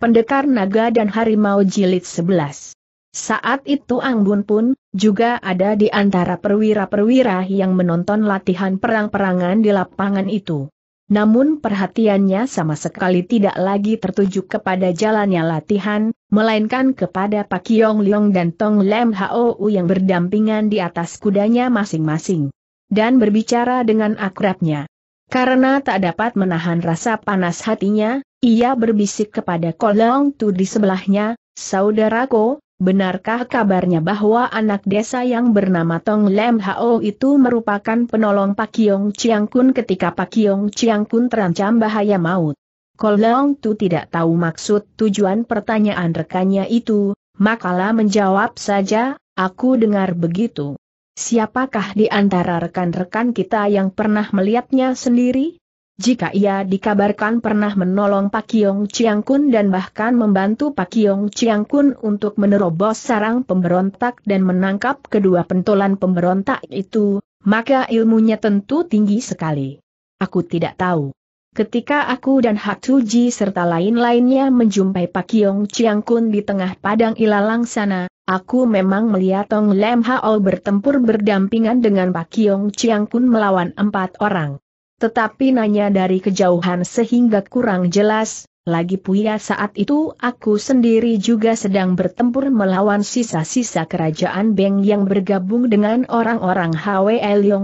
Pendekar Naga dan Harimau Jilid 11. Saat itu Bun pun, juga ada di antara perwira-perwira yang menonton latihan perang-perangan di lapangan itu. Namun perhatiannya sama sekali tidak lagi tertuju kepada jalannya latihan, melainkan kepada Pak Yong Leong dan Tong Lem Hou yang berdampingan di atas kudanya masing-masing. Dan berbicara dengan akrabnya. Karena tak dapat menahan rasa panas hatinya, ia berbisik kepada Kolong Tu di sebelahnya, Saudaraku, benarkah kabarnya bahwa anak desa yang bernama Tong Lem Hao itu merupakan penolong Pak Kiong Chiang Kun ketika Pak Kiong Chiang Kun terancam bahaya maut? Kolong Tu tidak tahu maksud tujuan pertanyaan rekannya itu, makalah menjawab saja, aku dengar begitu. Siapakah di antara rekan-rekan kita yang pernah melihatnya sendiri? Jika ia dikabarkan pernah menolong Pak Kiong Chiang Kun dan bahkan membantu Pak Kiong Chiang Kun untuk menerobos sarang pemberontak dan menangkap kedua pentolan pemberontak itu, maka ilmunya tentu tinggi sekali. Aku tidak tahu. Ketika aku dan Hak Hatuji serta lain-lainnya menjumpai Pak Kiong Chiang Kun di tengah padang ilalang sana, aku memang melihat Tong Lem Hao bertempur berdampingan dengan Pak Kiong Chiang Kun melawan empat orang. Tetapi nanya dari kejauhan sehingga kurang jelas, lagi puya saat itu aku sendiri juga sedang bertempur melawan sisa-sisa kerajaan Beng yang bergabung dengan orang-orang HW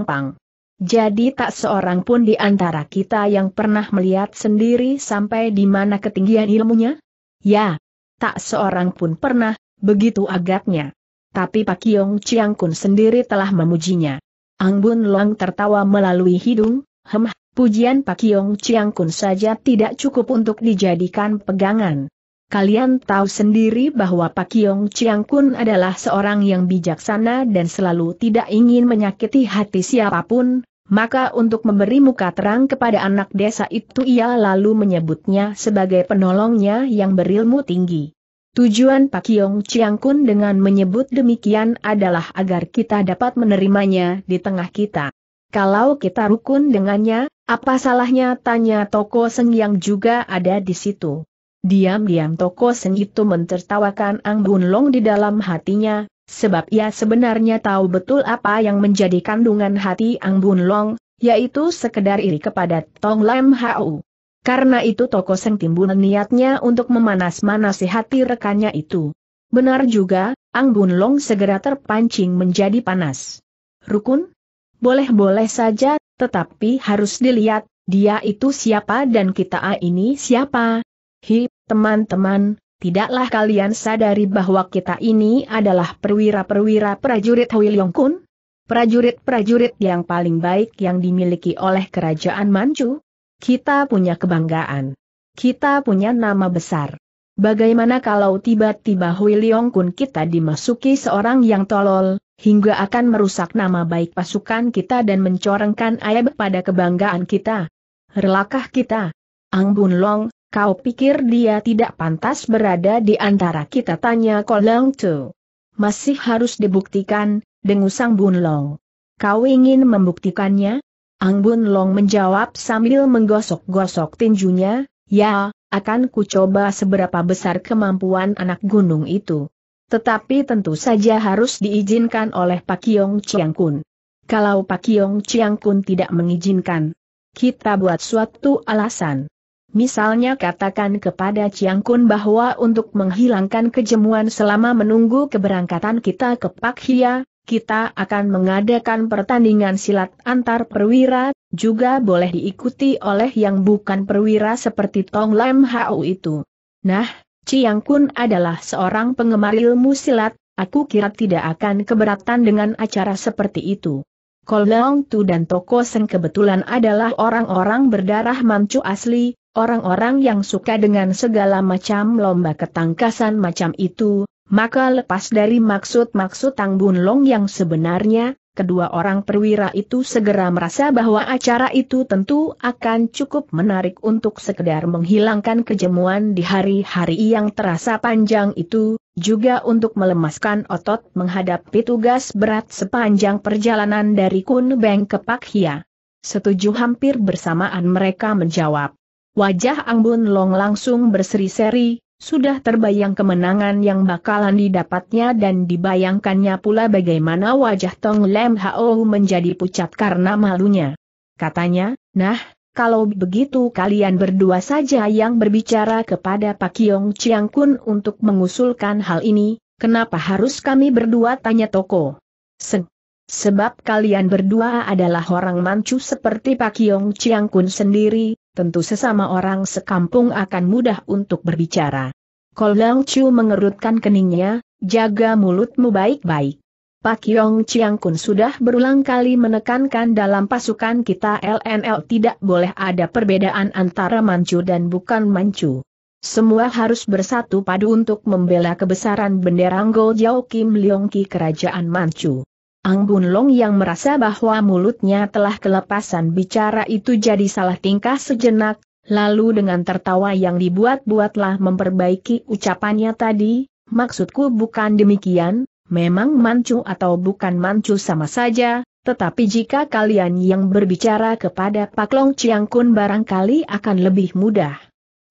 Pang. Jadi tak seorang pun di antara kita yang pernah melihat sendiri sampai di mana ketinggian ilmunya? Ya, tak seorang pun pernah, begitu agaknya. Tapi Pak Yong Chiang Kun sendiri telah memujinya. Ang Bun Long tertawa melalui hidung, Hem, pujian Pak Yong Chiang Kun saja tidak cukup untuk dijadikan pegangan. Kalian tahu sendiri bahwa Pak Yong Chiang Kun adalah seorang yang bijaksana dan selalu tidak ingin menyakiti hati siapapun, maka untuk memberi muka terang kepada anak desa itu ia lalu menyebutnya sebagai penolongnya yang berilmu tinggi. Tujuan Pak Yong Chiang Kun dengan menyebut demikian adalah agar kita dapat menerimanya di tengah kita. Kalau kita rukun dengannya, apa salahnya tanya Toko Seng yang juga ada di situ. Diam-diam Toko Seng itu mentertawakan Ang Bun Long di dalam hatinya, sebab ia sebenarnya tahu betul apa yang menjadi kandungan hati Ang Bun Long, yaitu sekedar iri kepada Tong Lam Hau. Karena itu Toko Seng timbul niatnya untuk memanas-manasi hati rekannya itu. Benar juga, Ang Bun Long segera terpancing menjadi panas. Rukun? Boleh-boleh saja, tetapi harus dilihat, dia itu siapa dan kita ini siapa. Hi, teman-teman, tidaklah kalian sadari bahwa kita ini adalah perwira-perwira prajurit Hwi Kun? Prajurit-prajurit yang paling baik yang dimiliki oleh kerajaan Manchu? Kita punya kebanggaan. Kita punya nama besar. Bagaimana kalau tiba-tiba Hui Leong Kun kita dimasuki seorang yang tolol, hingga akan merusak nama baik pasukan kita dan mencorengkan aib pada kebanggaan kita? Relakah kita? Ang Bun Long, kau pikir dia tidak pantas berada di antara kita tanya Kolong Tu. Masih harus dibuktikan, dengusang Bun Long. Kau ingin membuktikannya? Ang Bun Long menjawab sambil menggosok-gosok tinjunya, ya, akan kucoba seberapa besar kemampuan anak gunung itu. Tetapi tentu saja harus diizinkan oleh Pak Yong Chiang Kun. Kalau Pak Yong Chiang Kun tidak mengizinkan, kita buat suatu alasan. Misalnya katakan kepada Chiang Kun bahwa untuk menghilangkan kejemuan selama menunggu keberangkatan kita ke Pak Hia, kita akan mengadakan pertandingan silat antar perwira, juga boleh diikuti oleh yang bukan perwira seperti Tong Lam Hau itu. Nah, Chiang Kun adalah seorang penggemar ilmu silat, aku kira tidak akan keberatan dengan acara seperti itu. Kolong Tu dan Toko Seng kebetulan adalah orang-orang berdarah mancu asli, orang-orang yang suka dengan segala macam lomba ketangkasan macam itu, maka lepas dari maksud-maksud Tang Bun Long yang sebenarnya, kedua orang perwira itu segera merasa bahwa acara itu tentu akan cukup menarik untuk sekedar menghilangkan kejemuan di hari-hari yang terasa panjang itu, juga untuk melemaskan otot menghadapi tugas berat sepanjang perjalanan dari Kun Beng ke Pak Hia. Setuju hampir bersamaan mereka menjawab. Wajah Ang Bun Long langsung berseri-seri, sudah terbayang kemenangan yang bakalan didapatnya dan dibayangkannya pula bagaimana wajah Tong Lem Hao menjadi pucat karena malunya. Katanya, nah, kalau begitu kalian berdua saja yang berbicara kepada Pak Yong Chiang Kun untuk mengusulkan hal ini, kenapa harus kami berdua tanya Toko? Seng. Sebab kalian berdua adalah orang mancu seperti Pak Yong Chiang Kun sendiri, tentu sesama orang sekampung akan mudah untuk berbicara. Kolang Chu mengerutkan keningnya, jaga mulutmu baik-baik. Pak Yong Chiang Kun sudah berulang kali menekankan dalam pasukan kita LNL tidak boleh ada perbedaan antara mancu dan bukan mancu. Semua harus bersatu padu untuk membela kebesaran bendera Go Jiao Kim Leong Ki Kerajaan Manchu. Ang Bun Long yang merasa bahwa mulutnya telah kelepasan bicara itu jadi salah tingkah sejenak, lalu dengan tertawa yang dibuat-buatlah memperbaiki ucapannya tadi, maksudku bukan demikian, memang mancu atau bukan mancu sama saja, tetapi jika kalian yang berbicara kepada Pak Long Chiang Kun barangkali akan lebih mudah.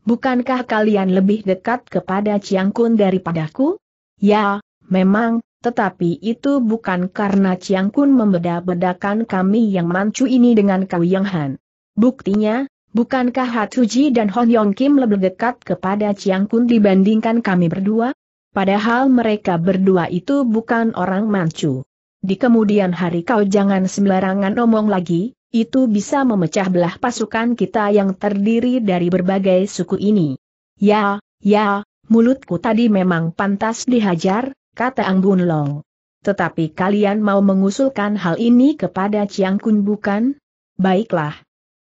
Bukankah kalian lebih dekat kepada Chiang Kun daripadaku? Ya, memang, tetapi itu bukan karena Chiang Kun membeda-bedakan kami yang mancu ini dengan Kau Yang Han. Buktinya, bukankah Ji dan Hon Yong Kim lebih dekat kepada Chiang Kun dibandingkan kami berdua? Padahal mereka berdua itu bukan orang mancu. Di kemudian hari kau jangan sembarangan omong lagi, itu bisa memecah belah pasukan kita yang terdiri dari berbagai suku ini. Ya, ya, mulutku tadi memang pantas dihajar, kata Bun Long. Tetapi kalian mau mengusulkan hal ini kepada Chiang Kun bukan? Baiklah.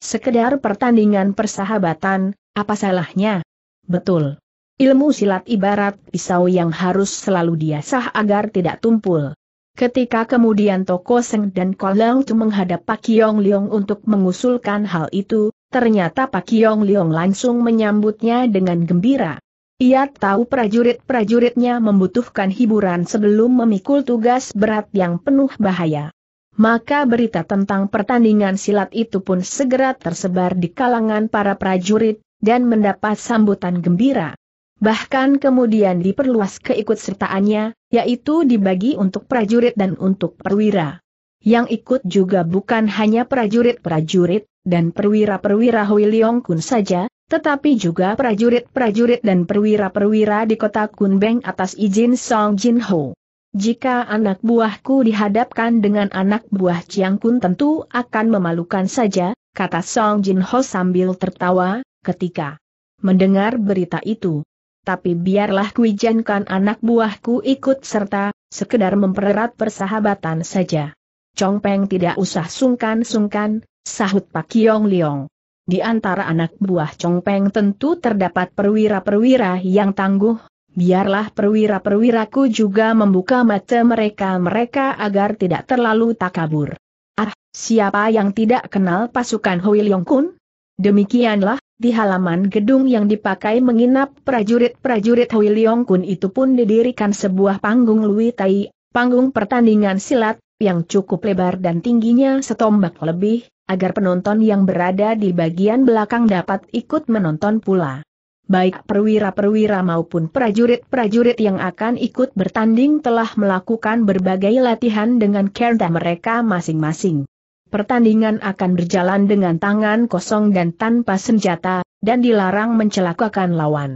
Sekedar pertandingan persahabatan, apa salahnya? Betul. Ilmu silat ibarat pisau yang harus selalu diasah agar tidak tumpul. Ketika kemudian Toko Seng dan Kolong Tu menghadap Pak Yong Leong untuk mengusulkan hal itu, ternyata Pak Yong Leong langsung menyambutnya dengan gembira. Ia tahu prajurit-prajuritnya membutuhkan hiburan sebelum memikul tugas berat yang penuh bahaya. Maka berita tentang pertandingan silat itu pun segera tersebar di kalangan para prajurit, dan mendapat sambutan gembira. Bahkan kemudian diperluas keikutsertaannya, yaitu dibagi untuk prajurit dan untuk perwira. Yang ikut juga bukan hanya prajurit-prajurit, dan perwira-perwira Hui Leong Kun saja, tetapi juga prajurit-prajurit dan perwira-perwira di kota Kunbeng atas izin Song Jin Ho. Jika anak buahku dihadapkan dengan anak buah Chiang Kun tentu akan memalukan saja, kata Song Jin Ho sambil tertawa, ketika mendengar berita itu. Tapi biarlah kuijankan anak buahku ikut serta, sekedar mempererat persahabatan saja. Chong Peng tidak usah sungkan-sungkan, sahut Pak Yong Liong. Di antara anak buah Chong Peng tentu terdapat perwira-perwira yang tangguh, biarlah perwira-perwiraku juga membuka mata mereka-mereka agar tidak terlalu takabur. Ah, siapa yang tidak kenal pasukan Hui Leong Kun? Demikianlah, di halaman gedung yang dipakai menginap prajurit-prajurit Hui Leong Kun itu pun didirikan sebuah panggung Lui Tai, panggung pertandingan silat, yang cukup lebar dan tingginya setombak lebih, agar penonton yang berada di bagian belakang dapat ikut menonton pula. Baik perwira-perwira maupun prajurit-prajurit yang akan ikut bertanding telah melakukan berbagai latihan dengan kereta mereka masing-masing. Pertandingan akan berjalan dengan tangan kosong dan tanpa senjata, dan dilarang mencelakakan lawan.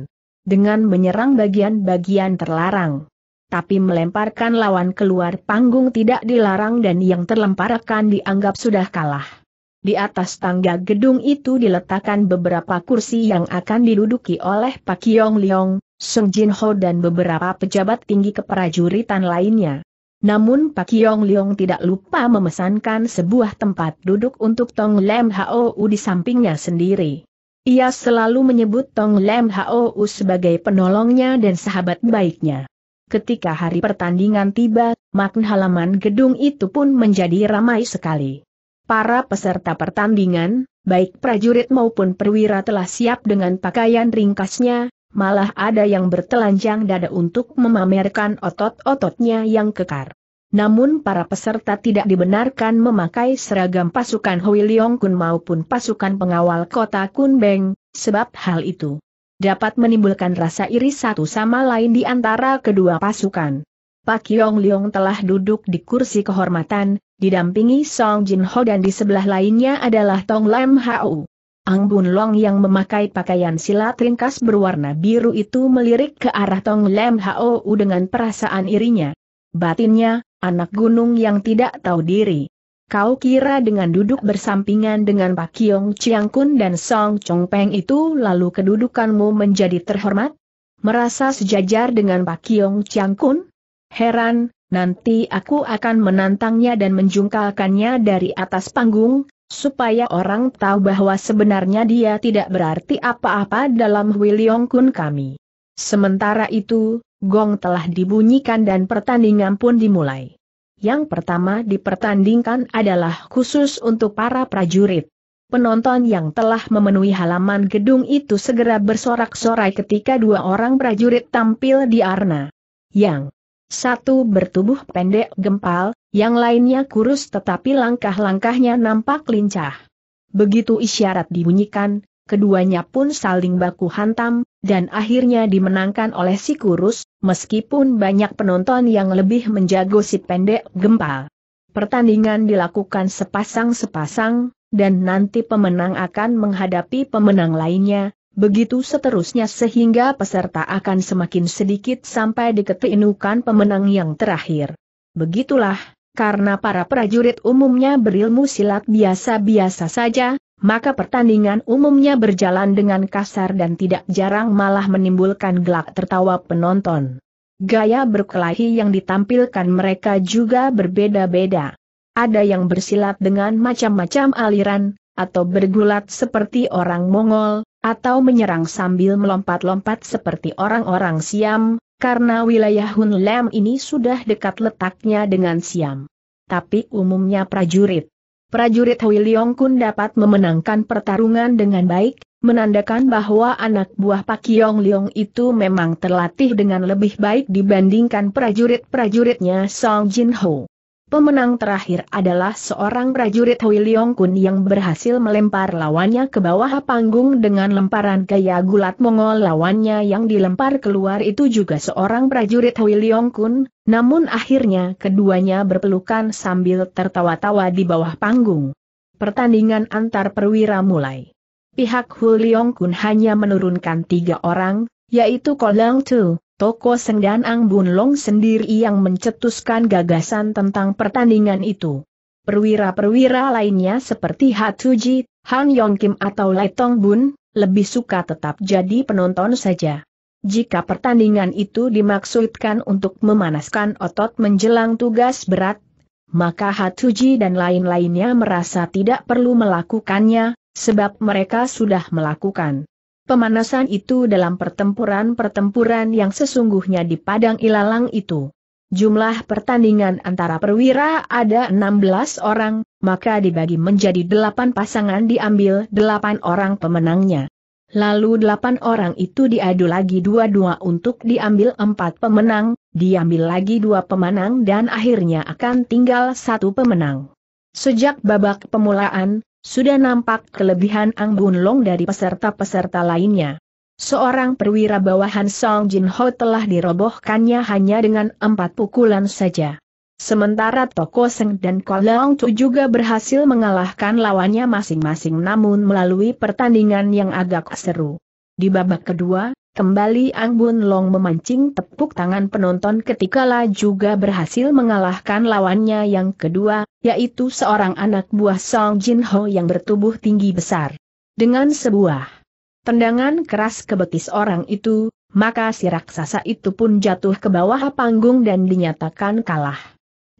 Dengan menyerang bagian-bagian terlarang tapi melemparkan lawan keluar panggung tidak dilarang dan yang terlempar akan dianggap sudah kalah. Di atas tangga gedung itu diletakkan beberapa kursi yang akan diduduki oleh Pak Yong Leong, Sung Jin Ho dan beberapa pejabat tinggi keprajuritan lainnya. Namun Pak Yong Leong tidak lupa memesankan sebuah tempat duduk untuk Tong Lem Hou di sampingnya sendiri. Ia selalu menyebut Tong Lem Hou sebagai penolongnya dan sahabat baiknya. Ketika hari pertandingan tiba, makna halaman gedung itu pun menjadi ramai sekali. Para peserta pertandingan, baik prajurit maupun perwira telah siap dengan pakaian ringkasnya, malah ada yang bertelanjang dada untuk memamerkan otot-ototnya yang kekar. Namun para peserta tidak dibenarkan memakai seragam pasukan Hui Leong Kun maupun pasukan pengawal kota Kun Beng, sebab hal itu dapat menimbulkan rasa iri satu sama lain di antara kedua pasukan. Pak Yong Leong telah duduk di kursi kehormatan, didampingi Song Jin Ho dan di sebelah lainnya adalah Tong Lam Hau. Ang Bun Long yang memakai pakaian silat ringkas berwarna biru itu melirik ke arah Tong Lam Hau dengan perasaan irinya. Batinnya, anak gunung yang tidak tahu diri. Kau kira dengan duduk bersampingan dengan Pak Kiong Chiang Kun dan Song Chong Peng itu lalu kedudukanmu menjadi terhormat? Merasa sejajar dengan Pak Kiong Chiang Kun? Heran, nanti aku akan menantangnya dan menjungkalkannya dari atas panggung, supaya orang tahu bahwa sebenarnya dia tidak berarti apa-apa dalam William Kun kami. Sementara itu, gong telah dibunyikan dan pertandingan pun dimulai. Yang pertama dipertandingkan adalah khusus untuk para prajurit. Penonton yang telah memenuhi halaman gedung itu segera bersorak-sorai ketika dua orang prajurit tampil di arena. Yang satu bertubuh pendek gempal, yang lainnya kurus tetapi langkah-langkahnya nampak lincah. Begitu isyarat dibunyikan, keduanya pun saling baku hantam, dan akhirnya dimenangkan oleh si kurus, meskipun banyak penonton yang lebih menjago si pendek gempal. Pertandingan dilakukan sepasang-sepasang, dan nanti pemenang akan menghadapi pemenang lainnya, begitu seterusnya sehingga peserta akan semakin sedikit sampai diketinukan pemenang yang terakhir. Begitulah, karena para prajurit umumnya berilmu silat biasa-biasa saja, maka pertandingan umumnya berjalan dengan kasar dan tidak jarang malah menimbulkan gelak tertawa penonton. Gaya berkelahi yang ditampilkan mereka juga berbeda-beda. Ada yang bersilat dengan macam-macam aliran, atau bergulat seperti orang Mongol, atau menyerang sambil melompat-lompat seperti orang-orang Siam, karena wilayah Hun Hunlam ini sudah dekat letaknya dengan Siam. Tapi umumnya prajurit. Prajurit Hui Leong Kun dapat memenangkan pertarungan dengan baik, menandakan bahwa anak buah Pak Yong Leong itu memang terlatih dengan lebih baik dibandingkan prajurit-prajuritnya Song Jin Ho. Pemenang terakhir adalah seorang prajurit Hui Leong Kun yang berhasil melempar lawannya ke bawah panggung dengan lemparan gaya gulat Mongol lawannya yang dilempar keluar itu juga seorang prajurit Hui Leong Kun, namun akhirnya keduanya berpelukan sambil tertawa-tawa di bawah panggung. Pertandingan antar perwira mulai. Pihak Hui Leong Kun hanya menurunkan tiga orang, yaitu Kolang Tu, Toko Sengdan Ang Bun Long sendiri yang mencetuskan gagasan tentang pertandingan itu. Perwira-perwira lainnya seperti Hatuji, Han Yong Kim atau Lai Tong Bun, lebih suka tetap jadi penonton saja. Jika pertandingan itu dimaksudkan untuk memanaskan otot menjelang tugas berat, maka Hatuji dan lain-lainnya merasa tidak perlu melakukannya, sebab mereka sudah melakukan pemanasan itu dalam pertempuran-pertempuran yang sesungguhnya di Padang Ilalang itu. Jumlah pertandingan antara perwira ada 16 orang, maka dibagi menjadi 8 pasangan diambil 8 orang pemenangnya. Lalu 8 orang itu diadu lagi dua-dua untuk diambil 4 pemenang, diambil lagi dua pemenang dan akhirnya akan tinggal satu pemenang. Sejak babak pemulaan, sudah nampak kelebihan Ang Bun Long dari peserta-peserta lainnya. Seorang perwira bawahan Song Jin Ho telah dirobohkannya hanya dengan empat pukulan saja. Sementara Toko Seng dan Leong Chu juga berhasil mengalahkan lawannya masing-masing namun melalui pertandingan yang agak seru. Di babak kedua, kembali Ang Bun Long memancing tepuk tangan penonton ketika La juga berhasil mengalahkan lawannya yang kedua, yaitu seorang anak buah Song Jin Ho yang bertubuh tinggi besar. Dengan sebuah tendangan keras ke betis orang itu, maka si raksasa itu pun jatuh ke bawah panggung dan dinyatakan kalah.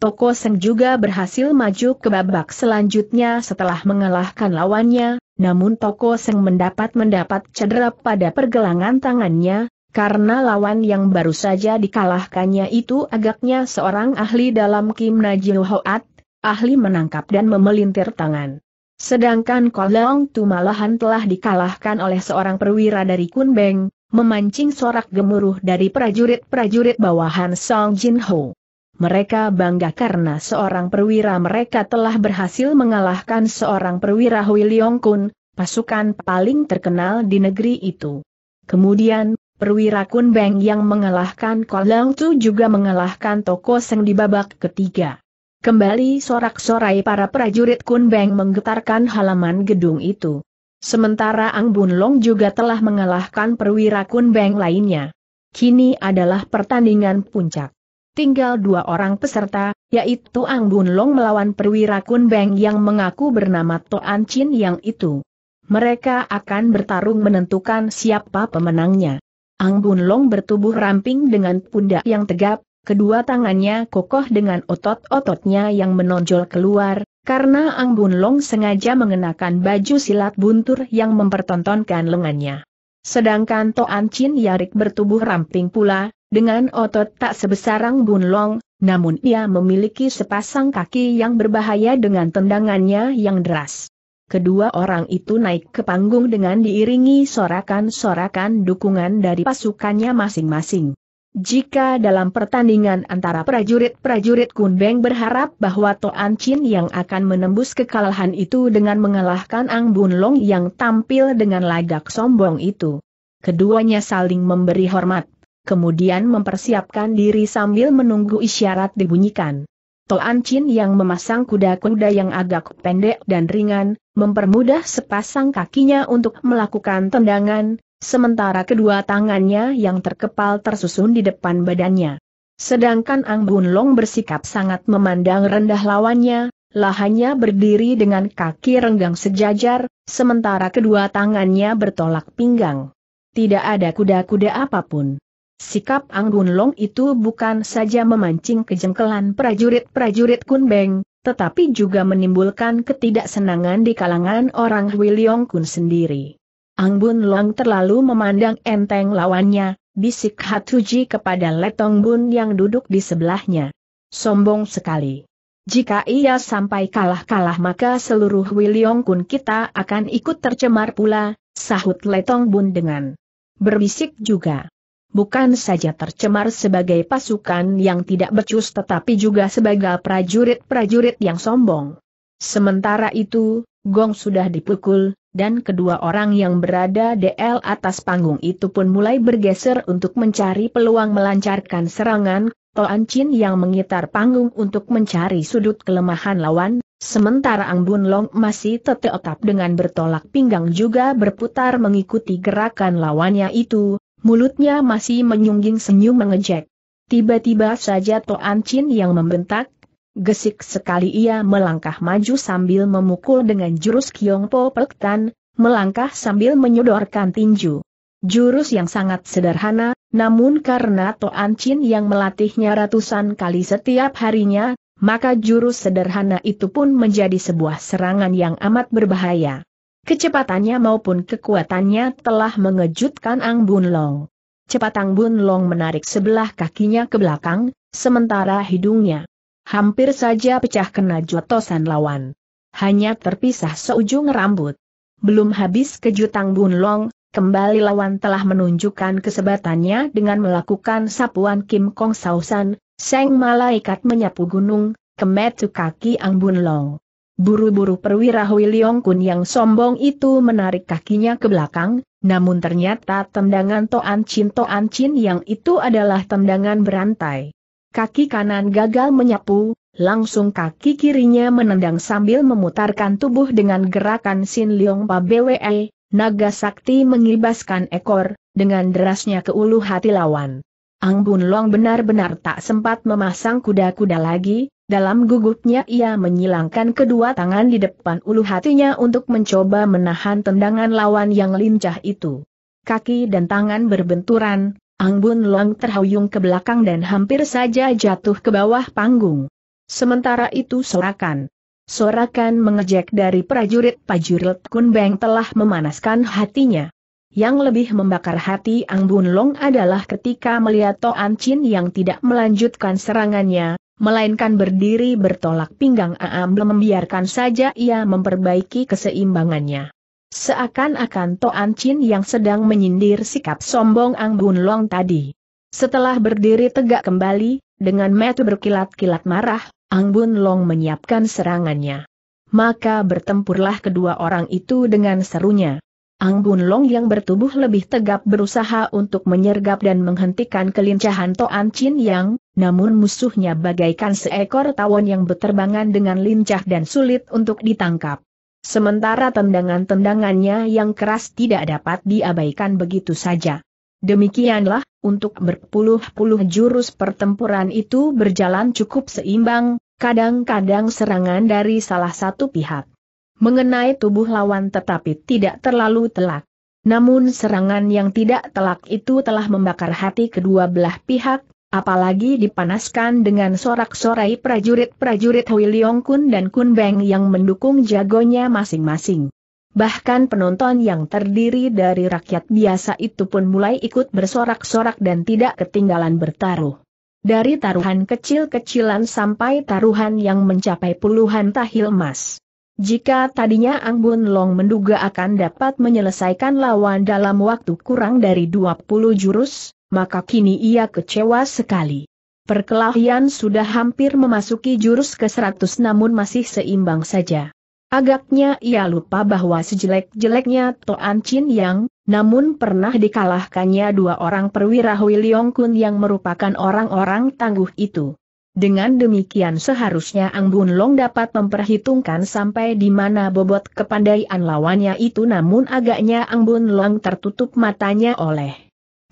Toko Seng juga berhasil maju ke babak selanjutnya setelah mengalahkan lawannya, namun Toko Seng mendapat mendapat cedera pada pergelangan tangannya, karena lawan yang baru saja dikalahkannya itu agaknya seorang ahli dalam Kim Najil Hoat, ahli menangkap dan memelintir tangan. Sedangkan Kolong Tu telah dikalahkan oleh seorang perwira dari Kunbeng, memancing sorak gemuruh dari prajurit-prajurit bawahan Song Jin Ho. Mereka bangga karena seorang perwira mereka telah berhasil mengalahkan seorang perwira Hui Leong Kun, pasukan paling terkenal di negeri itu. Kemudian, perwira Kun Beng yang mengalahkan Kolang Tu juga mengalahkan Toko Seng di babak ketiga. Kembali sorak-sorai para prajurit Kun Beng menggetarkan halaman gedung itu. Sementara Ang Bun Long juga telah mengalahkan perwira Kun Beng lainnya. Kini adalah pertandingan puncak tinggal dua orang peserta, yaitu Ang Bun Long melawan perwira Kun Beng yang mengaku bernama Toan Chin yang itu. Mereka akan bertarung menentukan siapa pemenangnya. Ang Bun Long bertubuh ramping dengan pundak yang tegap, kedua tangannya kokoh dengan otot-ototnya yang menonjol keluar, karena Ang Bun Long sengaja mengenakan baju silat buntur yang mempertontonkan lengannya. Sedangkan Toan Chin Yarik bertubuh ramping pula, dengan otot tak sebesar Ang Bun Long, namun ia memiliki sepasang kaki yang berbahaya dengan tendangannya yang deras. Kedua orang itu naik ke panggung dengan diiringi sorakan-sorakan dukungan dari pasukannya masing-masing. Jika dalam pertandingan antara prajurit-prajurit Kunbeng berharap bahwa Toan Chin yang akan menembus kekalahan itu dengan mengalahkan Ang Bun Long yang tampil dengan lagak sombong itu. Keduanya saling memberi hormat kemudian mempersiapkan diri sambil menunggu isyarat dibunyikan. Toan Chin yang memasang kuda-kuda yang agak pendek dan ringan, mempermudah sepasang kakinya untuk melakukan tendangan, sementara kedua tangannya yang terkepal tersusun di depan badannya. Sedangkan Ang Bun Long bersikap sangat memandang rendah lawannya, lahannya berdiri dengan kaki renggang sejajar, sementara kedua tangannya bertolak pinggang. Tidak ada kuda-kuda apapun. Sikap Anggun Long itu bukan saja memancing kejengkelan prajurit-prajurit Kun Beng, tetapi juga menimbulkan ketidaksenangan di kalangan orang William Kun sendiri. Anggun Long terlalu memandang enteng lawannya, bisik Hatuji kepada Letong Bun yang duduk di sebelahnya. Sombong sekali. Jika ia sampai kalah-kalah maka seluruh William Kun kita akan ikut tercemar pula, sahut Letong Bun dengan berbisik juga bukan saja tercemar sebagai pasukan yang tidak becus tetapi juga sebagai prajurit-prajurit yang sombong. Sementara itu, gong sudah dipukul, dan kedua orang yang berada DL atas panggung itu pun mulai bergeser untuk mencari peluang melancarkan serangan, Toan Chin yang mengitar panggung untuk mencari sudut kelemahan lawan, sementara Ang Bun Long masih tetap dengan bertolak pinggang juga berputar mengikuti gerakan lawannya itu, mulutnya masih menyungging senyum mengejek. Tiba-tiba saja Toan Chin yang membentak, gesik sekali ia melangkah maju sambil memukul dengan jurus Kiong Po Pek Tan, melangkah sambil menyodorkan tinju. Jurus yang sangat sederhana, namun karena Toan Chin yang melatihnya ratusan kali setiap harinya, maka jurus sederhana itu pun menjadi sebuah serangan yang amat berbahaya. Kecepatannya maupun kekuatannya telah mengejutkan Ang Bun Long. Cepat Ang Bun Long menarik sebelah kakinya ke belakang, sementara hidungnya hampir saja pecah kena jotosan lawan. Hanya terpisah seujung rambut. Belum habis kejut Ang Bun Long, kembali lawan telah menunjukkan kesebatannya dengan melakukan sapuan Kim Kong Sausan, Seng Malaikat Menyapu Gunung, kemetu kaki Ang Bun Long. Buru-buru perwira Hui Leong Kun yang sombong itu menarik kakinya ke belakang, namun ternyata tendangan Toan Chin Toan Chin yang itu adalah tendangan berantai. Kaki kanan gagal menyapu, langsung kaki kirinya menendang sambil memutarkan tubuh dengan gerakan Sin Leong Pa BWE, naga sakti mengibaskan ekor, dengan derasnya ke ulu hati lawan. Ang Bun Luang benar-benar tak sempat memasang kuda-kuda lagi, dalam gugupnya ia menyilangkan kedua tangan di depan ulu hatinya untuk mencoba menahan tendangan lawan yang lincah itu. Kaki dan tangan berbenturan, Ang Bun Long terhuyung ke belakang dan hampir saja jatuh ke bawah panggung. Sementara itu sorakan. Sorakan mengejek dari prajurit prajurit Kun Beng telah memanaskan hatinya. Yang lebih membakar hati Ang Bun Long adalah ketika melihat Toan Chin yang tidak melanjutkan serangannya, melainkan berdiri bertolak pinggang Aam membiarkan saja ia memperbaiki keseimbangannya. Seakan-akan Toan Chin yang sedang menyindir sikap sombong Ang Bun Long tadi. Setelah berdiri tegak kembali, dengan mata berkilat-kilat marah, Ang Bun Long menyiapkan serangannya. Maka bertempurlah kedua orang itu dengan serunya. Ang Bun Long yang bertubuh lebih tegap berusaha untuk menyergap dan menghentikan kelincahan Toan Chin Yang, namun musuhnya bagaikan seekor tawon yang berterbangan dengan lincah dan sulit untuk ditangkap. Sementara tendangan-tendangannya yang keras tidak dapat diabaikan begitu saja. Demikianlah, untuk berpuluh-puluh jurus pertempuran itu berjalan cukup seimbang, kadang-kadang serangan dari salah satu pihak mengenai tubuh lawan tetapi tidak terlalu telak. Namun serangan yang tidak telak itu telah membakar hati kedua belah pihak, apalagi dipanaskan dengan sorak-sorai prajurit-prajurit Hui Leong Kun dan Kun Beng yang mendukung jagonya masing-masing. Bahkan penonton yang terdiri dari rakyat biasa itu pun mulai ikut bersorak-sorak dan tidak ketinggalan bertaruh. Dari taruhan kecil-kecilan sampai taruhan yang mencapai puluhan tahil emas. Jika tadinya Bun Long menduga akan dapat menyelesaikan lawan dalam waktu kurang dari 20 jurus, maka kini ia kecewa sekali. Perkelahian sudah hampir memasuki jurus ke-100 namun masih seimbang saja. Agaknya ia lupa bahwa sejelek-jeleknya Toan Chin Yang, namun pernah dikalahkannya dua orang perwira Hui Leong Kun yang merupakan orang-orang tangguh itu. Dengan demikian seharusnya Ang Bun Long dapat memperhitungkan sampai di mana bobot kepandaian lawannya itu namun agaknya Ang Bun Long tertutup matanya oleh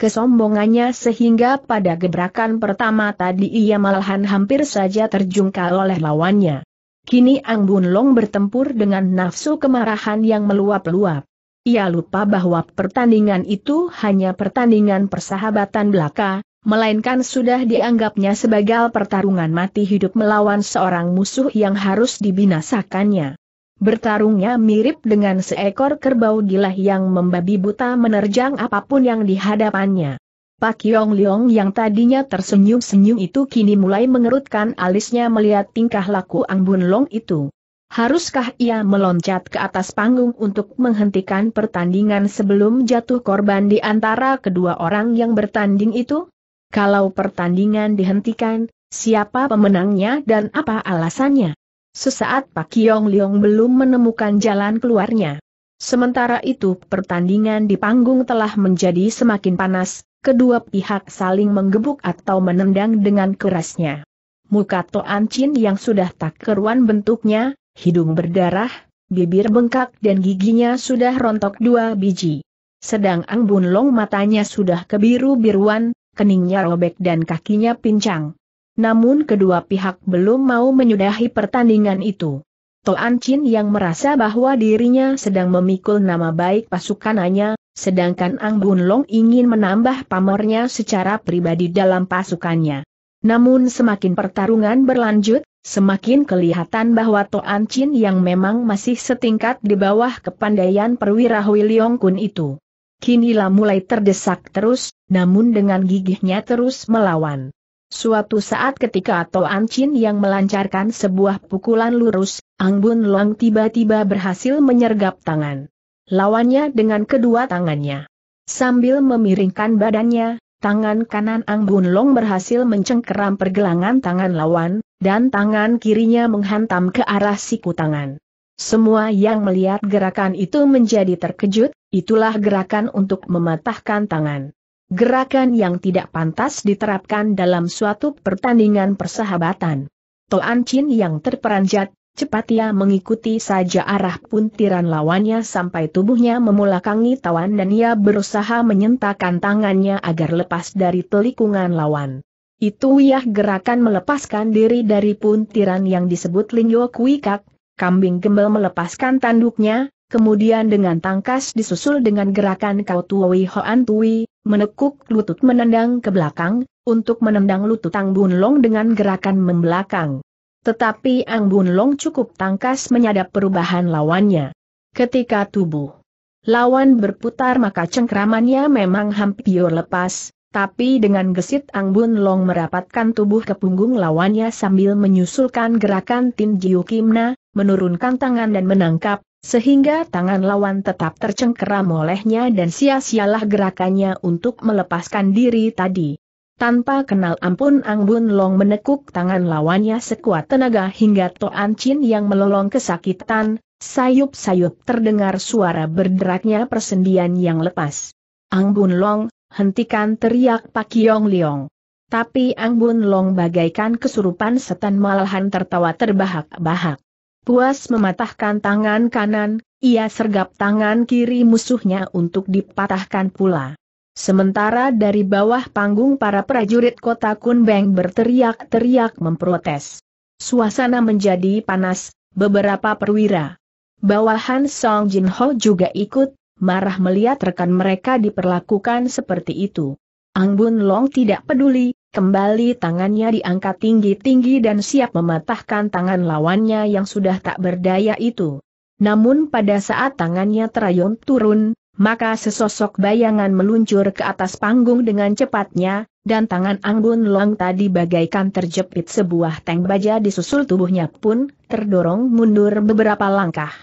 kesombongannya sehingga pada gebrakan pertama tadi ia malahan hampir saja terjungkal oleh lawannya. Kini Ang Bun Long bertempur dengan nafsu kemarahan yang meluap-luap. Ia lupa bahwa pertandingan itu hanya pertandingan persahabatan belaka, melainkan sudah dianggapnya sebagai pertarungan mati hidup melawan seorang musuh yang harus dibinasakannya. Bertarungnya mirip dengan seekor kerbau gila yang membabi buta menerjang apapun yang dihadapannya. Pak Yong Leong yang tadinya tersenyum-senyum itu kini mulai mengerutkan alisnya melihat tingkah laku Ang Bun Long itu. Haruskah ia meloncat ke atas panggung untuk menghentikan pertandingan sebelum jatuh korban di antara kedua orang yang bertanding itu? Kalau pertandingan dihentikan, siapa pemenangnya dan apa alasannya? Sesaat Pak Yong Leong belum menemukan jalan keluarnya. Sementara itu pertandingan di panggung telah menjadi semakin panas, kedua pihak saling menggebuk atau menendang dengan kerasnya. Muka Toan Chin yang sudah tak keruan bentuknya, hidung berdarah, bibir bengkak dan giginya sudah rontok dua biji. Sedang Ang Bun Long matanya sudah kebiru-biruan, keningnya robek dan kakinya pincang. Namun kedua pihak belum mau menyudahi pertandingan itu. Toan Chin yang merasa bahwa dirinya sedang memikul nama baik pasukanannya, sedangkan Ang Bun Long ingin menambah pamornya secara pribadi dalam pasukannya. Namun semakin pertarungan berlanjut, semakin kelihatan bahwa Toan Chin yang memang masih setingkat di bawah kepandaian perwira Hui Leong Kun itu. Kini lah mulai terdesak terus, namun dengan gigihnya terus melawan. Suatu saat ketika atau Ancin yang melancarkan sebuah pukulan lurus, Ang Bun Long tiba-tiba berhasil menyergap tangan. Lawannya dengan kedua tangannya. Sambil memiringkan badannya, tangan kanan Ang Bun Long berhasil mencengkeram pergelangan tangan lawan, dan tangan kirinya menghantam ke arah siku tangan. Semua yang melihat gerakan itu menjadi terkejut, itulah gerakan untuk mematahkan tangan. Gerakan yang tidak pantas diterapkan dalam suatu pertandingan persahabatan. Toan Chin yang terperanjat, cepat ia mengikuti saja arah puntiran lawannya sampai tubuhnya memulakangi tawan dan ia berusaha menyentakkan tangannya agar lepas dari telikungan lawan. Itu ia gerakan melepaskan diri dari puntiran yang disebut Lingyo Kak, Kambing gembel melepaskan tanduknya, kemudian dengan tangkas disusul dengan gerakan kau tuwi hoan tuwi, menekuk lutut menendang ke belakang, untuk menendang lutut Ang Bun Long dengan gerakan membelakang. Tetapi Ang Bun Long cukup tangkas menyadap perubahan lawannya. Ketika tubuh lawan berputar maka cengkramannya memang hampir lepas, tapi dengan gesit Ang Bun Long merapatkan tubuh ke punggung lawannya sambil menyusulkan gerakan Tin Jiu Kimna, menurunkan tangan dan menangkap, sehingga tangan lawan tetap tercengkeram olehnya dan sia-sialah gerakannya untuk melepaskan diri tadi. Tanpa kenal ampun Ang Bun Long menekuk tangan lawannya sekuat tenaga hingga Toan Chin yang melolong kesakitan, sayup-sayup terdengar suara berderaknya persendian yang lepas. Ang Bun Long, hentikan teriak Pak Yong Leong. Tapi Ang Bun Long bagaikan kesurupan setan malahan tertawa terbahak-bahak. Puas mematahkan tangan kanan, ia sergap tangan kiri musuhnya untuk dipatahkan pula. Sementara dari bawah panggung para prajurit kota Kunbeng berteriak-teriak memprotes. Suasana menjadi panas, beberapa perwira. Bawahan Song Jin Ho juga ikut, marah melihat rekan mereka diperlakukan seperti itu. Ang Bun Long tidak peduli, Kembali tangannya diangkat tinggi-tinggi dan siap mematahkan tangan lawannya yang sudah tak berdaya itu. Namun pada saat tangannya terayun turun, maka sesosok bayangan meluncur ke atas panggung dengan cepatnya, dan tangan Anggun Long tadi bagaikan terjepit sebuah tank baja disusul tubuhnya pun terdorong mundur beberapa langkah.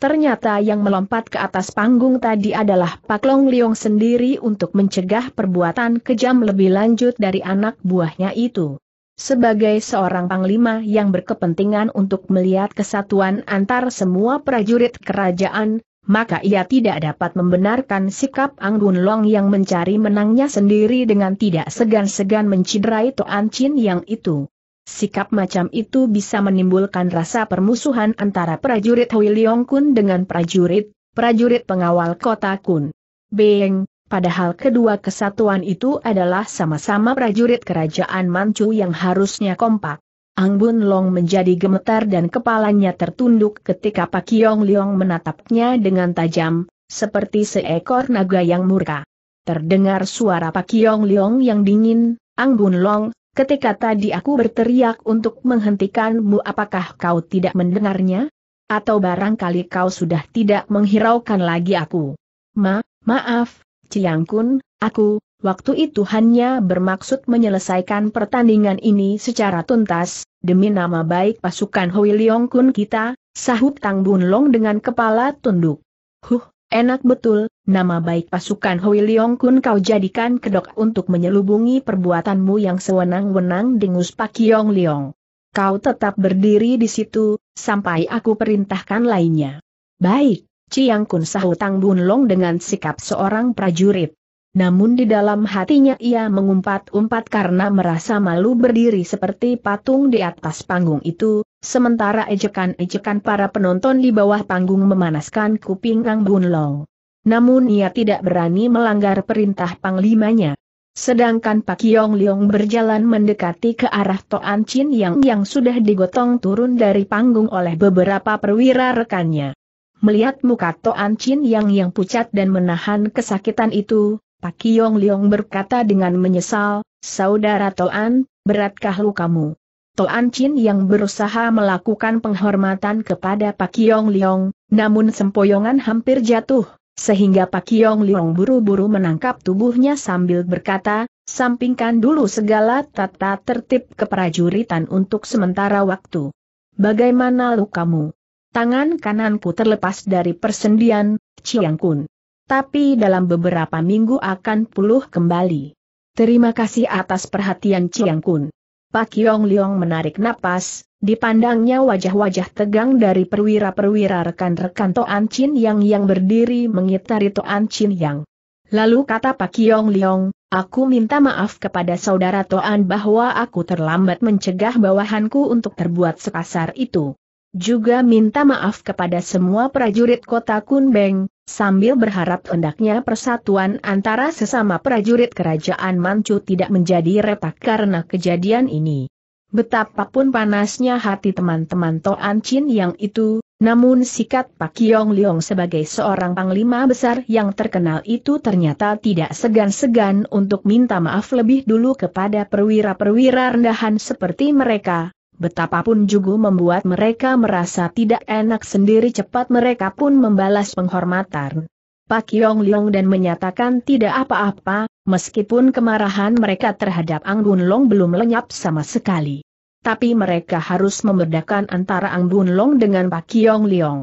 Ternyata yang melompat ke atas panggung tadi adalah Pak Long Liong sendiri untuk mencegah perbuatan kejam lebih lanjut dari anak buahnya itu. Sebagai seorang panglima yang berkepentingan untuk melihat kesatuan antar semua prajurit kerajaan, maka ia tidak dapat membenarkan sikap Anggun Long yang mencari menangnya sendiri dengan tidak segan-segan mencidrai Toan Chin yang itu. Sikap macam itu bisa menimbulkan rasa permusuhan antara prajurit Hui Kun dengan prajurit, prajurit pengawal kota Kun. Beng, padahal kedua kesatuan itu adalah sama-sama prajurit kerajaan Manchu yang harusnya kompak. Ang Bun Long menjadi gemetar dan kepalanya tertunduk ketika Pak Yong Leong menatapnya dengan tajam, seperti seekor naga yang murka. Terdengar suara Pak Yong Leong yang dingin, Ang Bun Long, Ketika tadi aku berteriak untuk menghentikanmu apakah kau tidak mendengarnya? Atau barangkali kau sudah tidak menghiraukan lagi aku? Ma, maaf, Ciang Kun, aku, waktu itu hanya bermaksud menyelesaikan pertandingan ini secara tuntas, demi nama baik pasukan Hui Leong Kun kita, sahut Tang Bun Long dengan kepala tunduk. Huh, Enak betul, nama baik pasukan Hui Leong Kun kau jadikan kedok untuk menyelubungi perbuatanmu yang sewenang-wenang dengus Pak Yong Leong. Kau tetap berdiri di situ, sampai aku perintahkan lainnya. Baik, Ciang Kun sahut Tang Bun Long dengan sikap seorang prajurit namun di dalam hatinya ia mengumpat-umpat karena merasa malu berdiri seperti patung di atas panggung itu, sementara ejekan-ejekan para penonton di bawah panggung memanaskan kuping Kang Bun Long. Namun ia tidak berani melanggar perintah panglimanya. Sedangkan Pak Yong Leong berjalan mendekati ke arah Toan Chin Yang yang sudah digotong turun dari panggung oleh beberapa perwira rekannya. Melihat muka Toan Chin Yang yang pucat dan menahan kesakitan itu, Pak Yong Leong berkata dengan menyesal, Saudara Toan, beratkah lukamu? Toan Chin yang berusaha melakukan penghormatan kepada Pak Yong Leong, namun sempoyongan hampir jatuh, sehingga Pak Yong Leong buru-buru menangkap tubuhnya sambil berkata, sampingkan dulu segala tata tertib keprajuritan untuk sementara waktu. Bagaimana lukamu? Tangan kananku terlepas dari persendian, Chiang Kun tapi dalam beberapa minggu akan puluh kembali. Terima kasih atas perhatian Chiang Kun. Pak Yong Leong menarik napas, dipandangnya wajah-wajah tegang dari perwira-perwira rekan-rekan Toan Chin Yang yang berdiri mengitari Toan Chin Yang. Lalu kata Pak Yong Leong, aku minta maaf kepada saudara Toan bahwa aku terlambat mencegah bawahanku untuk terbuat sekasar itu. Juga minta maaf kepada semua prajurit kota Kunbeng, sambil berharap hendaknya persatuan antara sesama prajurit kerajaan Manchu tidak menjadi retak karena kejadian ini. Betapapun panasnya hati teman-teman Toan Chin yang itu, namun sikat Pak Yong Leong sebagai seorang panglima besar yang terkenal itu ternyata tidak segan-segan untuk minta maaf lebih dulu kepada perwira-perwira rendahan seperti mereka, betapapun juga membuat mereka merasa tidak enak sendiri cepat mereka pun membalas penghormatan. Pak Yong Leong dan menyatakan tidak apa-apa, meskipun kemarahan mereka terhadap Ang Bun Long belum lenyap sama sekali. Tapi mereka harus membedakan antara Ang Bun Long dengan Pak Yong Leong.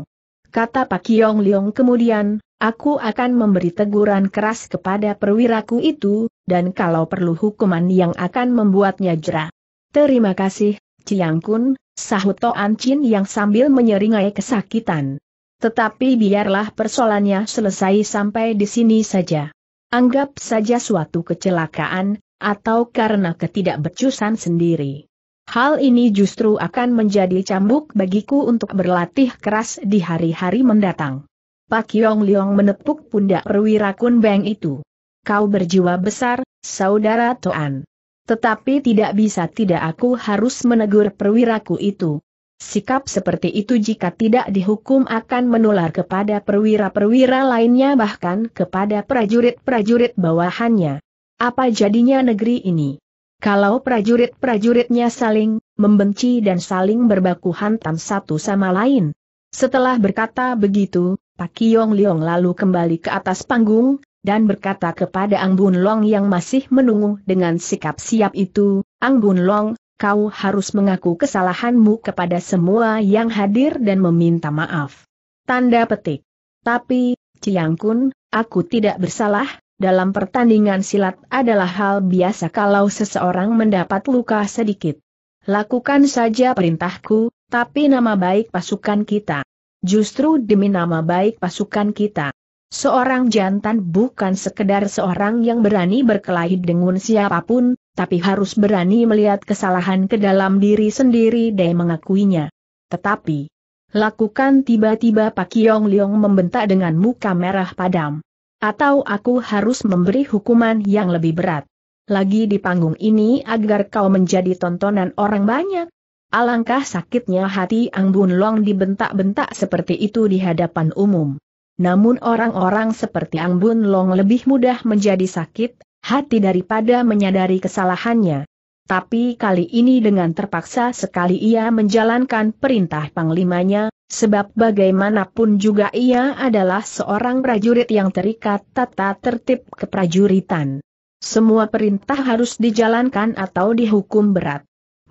Kata Pak Yong Leong kemudian, Aku akan memberi teguran keras kepada perwiraku itu, dan kalau perlu hukuman yang akan membuatnya jerah. Terima kasih, Ciang Kun, sahut Toan Chin yang sambil menyeringai kesakitan. Tetapi biarlah persoalannya selesai sampai di sini saja. Anggap saja suatu kecelakaan, atau karena ketidakbecusan sendiri. Hal ini justru akan menjadi cambuk bagiku untuk berlatih keras di hari-hari mendatang. Pak Yong Leong menepuk pundak perwira Kun Beng itu. Kau berjiwa besar, saudara Toan. Tetapi tidak bisa tidak aku harus menegur perwiraku itu. Sikap seperti itu jika tidak dihukum akan menular kepada perwira-perwira lainnya bahkan kepada prajurit-prajurit bawahannya. Apa jadinya negeri ini? Kalau prajurit-prajuritnya saling membenci dan saling berbaku hantam satu sama lain. Setelah berkata begitu, Pak Kiong Liong lalu kembali ke atas panggung, dan berkata kepada Ang Bun Long yang masih menunggu dengan sikap siap itu, Ang Bun Long, kau harus mengaku kesalahanmu kepada semua yang hadir dan meminta maaf. Tanda petik. Tapi, Ciang Kun, aku tidak bersalah, dalam pertandingan silat adalah hal biasa kalau seseorang mendapat luka sedikit. Lakukan saja perintahku, tapi nama baik pasukan kita. Justru demi nama baik pasukan kita, Seorang jantan bukan sekedar seorang yang berani berkelahi dengan siapapun, tapi harus berani melihat kesalahan ke dalam diri sendiri dan mengakuinya. Tetapi, lakukan tiba-tiba Pak Yong Leong membentak dengan muka merah padam. Atau aku harus memberi hukuman yang lebih berat. Lagi di panggung ini agar kau menjadi tontonan orang banyak. Alangkah sakitnya hati Ang Bun Long dibentak-bentak seperti itu di hadapan umum. Namun orang-orang seperti Ang Bun Long lebih mudah menjadi sakit hati daripada menyadari kesalahannya. Tapi kali ini dengan terpaksa sekali ia menjalankan perintah panglimanya, sebab bagaimanapun juga ia adalah seorang prajurit yang terikat tata tertib keprajuritan. Semua perintah harus dijalankan atau dihukum berat.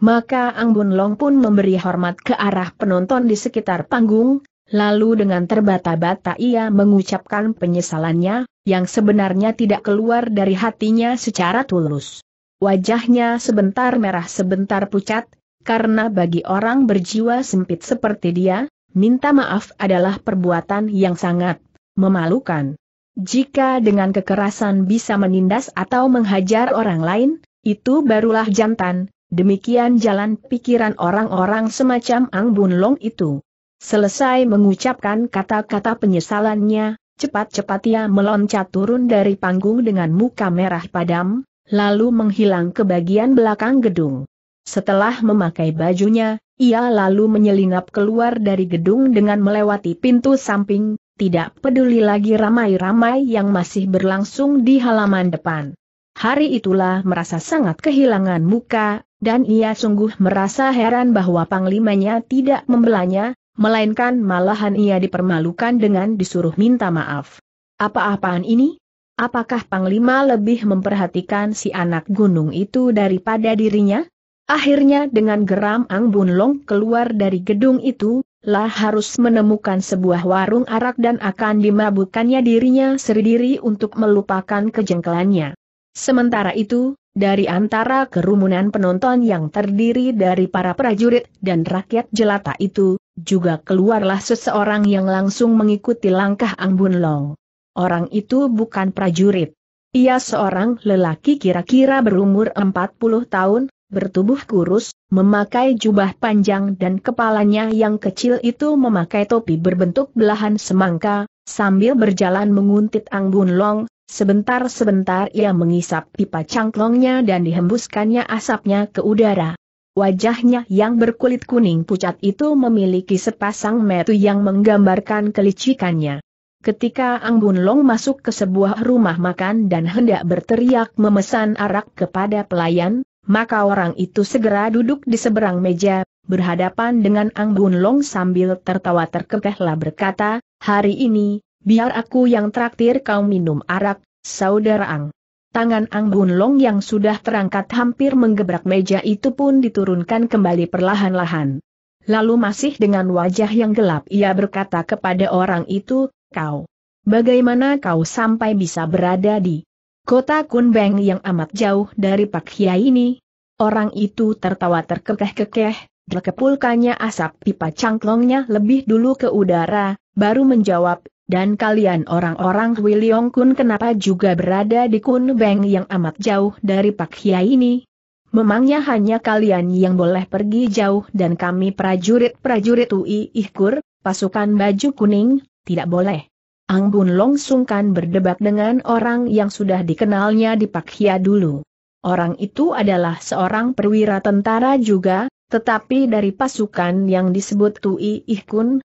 Maka Ang Bun Long pun memberi hormat ke arah penonton di sekitar panggung, Lalu dengan terbata-bata ia mengucapkan penyesalannya, yang sebenarnya tidak keluar dari hatinya secara tulus. Wajahnya sebentar merah sebentar pucat, karena bagi orang berjiwa sempit seperti dia, minta maaf adalah perbuatan yang sangat memalukan. Jika dengan kekerasan bisa menindas atau menghajar orang lain, itu barulah jantan, demikian jalan pikiran orang-orang semacam Ang Bun Long itu. Selesai mengucapkan kata-kata penyesalannya, cepat-cepat ia meloncat turun dari panggung dengan muka merah padam, lalu menghilang ke bagian belakang gedung. Setelah memakai bajunya, ia lalu menyelinap keluar dari gedung dengan melewati pintu samping, tidak peduli lagi ramai-ramai yang masih berlangsung di halaman depan. Hari itulah merasa sangat kehilangan muka, dan ia sungguh merasa heran bahwa panglimanya tidak membelanya, melainkan malahan ia dipermalukan dengan disuruh minta maaf. Apa-apaan ini? Apakah Panglima lebih memperhatikan si anak gunung itu daripada dirinya? Akhirnya dengan geram Ang Bun Long keluar dari gedung itu, lah harus menemukan sebuah warung arak dan akan dimabukannya dirinya sendiri untuk melupakan kejengkelannya. Sementara itu, dari antara kerumunan penonton yang terdiri dari para prajurit dan rakyat jelata itu, juga keluarlah seseorang yang langsung mengikuti langkah Ang Bun Long. Orang itu bukan prajurit. Ia seorang lelaki kira-kira berumur 40 tahun, bertubuh kurus, memakai jubah panjang dan kepalanya yang kecil itu memakai topi berbentuk belahan semangka, sambil berjalan menguntit Ang Bun Long, sebentar-sebentar ia mengisap pipa cangklongnya dan dihembuskannya asapnya ke udara. Wajahnya yang berkulit kuning pucat itu memiliki sepasang metu yang menggambarkan kelicikannya. Ketika Ang Bun Long masuk ke sebuah rumah makan dan hendak berteriak memesan arak kepada pelayan, maka orang itu segera duduk di seberang meja, berhadapan dengan Ang Bun Long sambil tertawa terkekehlah berkata, hari ini, biar aku yang traktir kau minum arak, saudara Ang. Tangan anggun Long yang sudah terangkat hampir menggebrak meja itu pun diturunkan kembali perlahan-lahan. Lalu masih dengan wajah yang gelap ia berkata kepada orang itu, kau. Bagaimana kau sampai bisa berada di kota Kunbeng yang amat jauh dari Pak Hia ini? Orang itu tertawa terkekeh-kekeh, Dekepulkannya asap pipa cangklongnya lebih dulu ke udara, baru menjawab, dan kalian orang-orang Wiliong Kun kenapa juga berada di Kun Beng yang amat jauh dari Pak Hia ini? Memangnya hanya kalian yang boleh pergi jauh dan kami prajurit-prajurit UI Ihkur, pasukan baju kuning, tidak boleh. Bun Long sungkan berdebat dengan orang yang sudah dikenalnya di Pak Hia dulu. Orang itu adalah seorang perwira tentara juga, tetapi dari pasukan yang disebut Tui Ih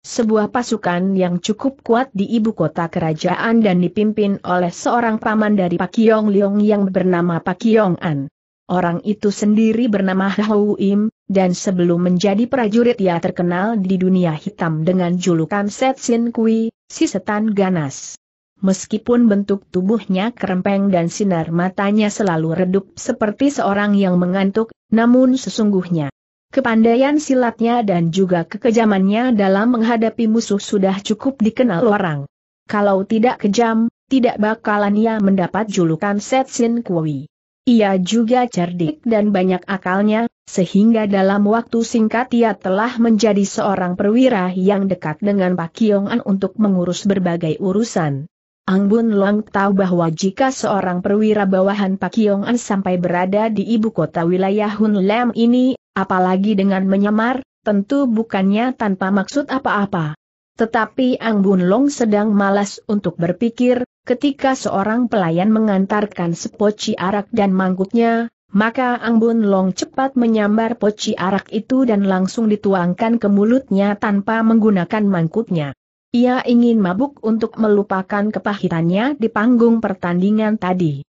sebuah pasukan yang cukup kuat di ibu kota kerajaan dan dipimpin oleh seorang paman dari Pak Yong Leong yang bernama Pak Yong An. Orang itu sendiri bernama Hau Im, dan sebelum menjadi prajurit ia terkenal di dunia hitam dengan julukan Set Sin Kui, si setan ganas. Meskipun bentuk tubuhnya kerempeng dan sinar matanya selalu redup seperti seorang yang mengantuk, namun sesungguhnya Kepandaian silatnya dan juga kekejamannya dalam menghadapi musuh sudah cukup dikenal orang. Kalau tidak kejam, tidak bakalan ia mendapat julukan Set Sin Kui. Ia juga cerdik dan banyak akalnya, sehingga dalam waktu singkat ia telah menjadi seorang perwira yang dekat dengan Pak Kiong An untuk mengurus berbagai urusan. Ang Bun Luang tahu bahwa jika seorang perwira bawahan Pak Kiong An sampai berada di ibu kota wilayah Hun Lam ini, apalagi dengan menyamar, tentu bukannya tanpa maksud apa-apa. Tetapi Ang Bun Long sedang malas untuk berpikir, ketika seorang pelayan mengantarkan sepoci arak dan mangkuknya, maka Ang Bun Long cepat menyambar poci arak itu dan langsung dituangkan ke mulutnya tanpa menggunakan mangkuknya. Ia ingin mabuk untuk melupakan kepahitannya di panggung pertandingan tadi.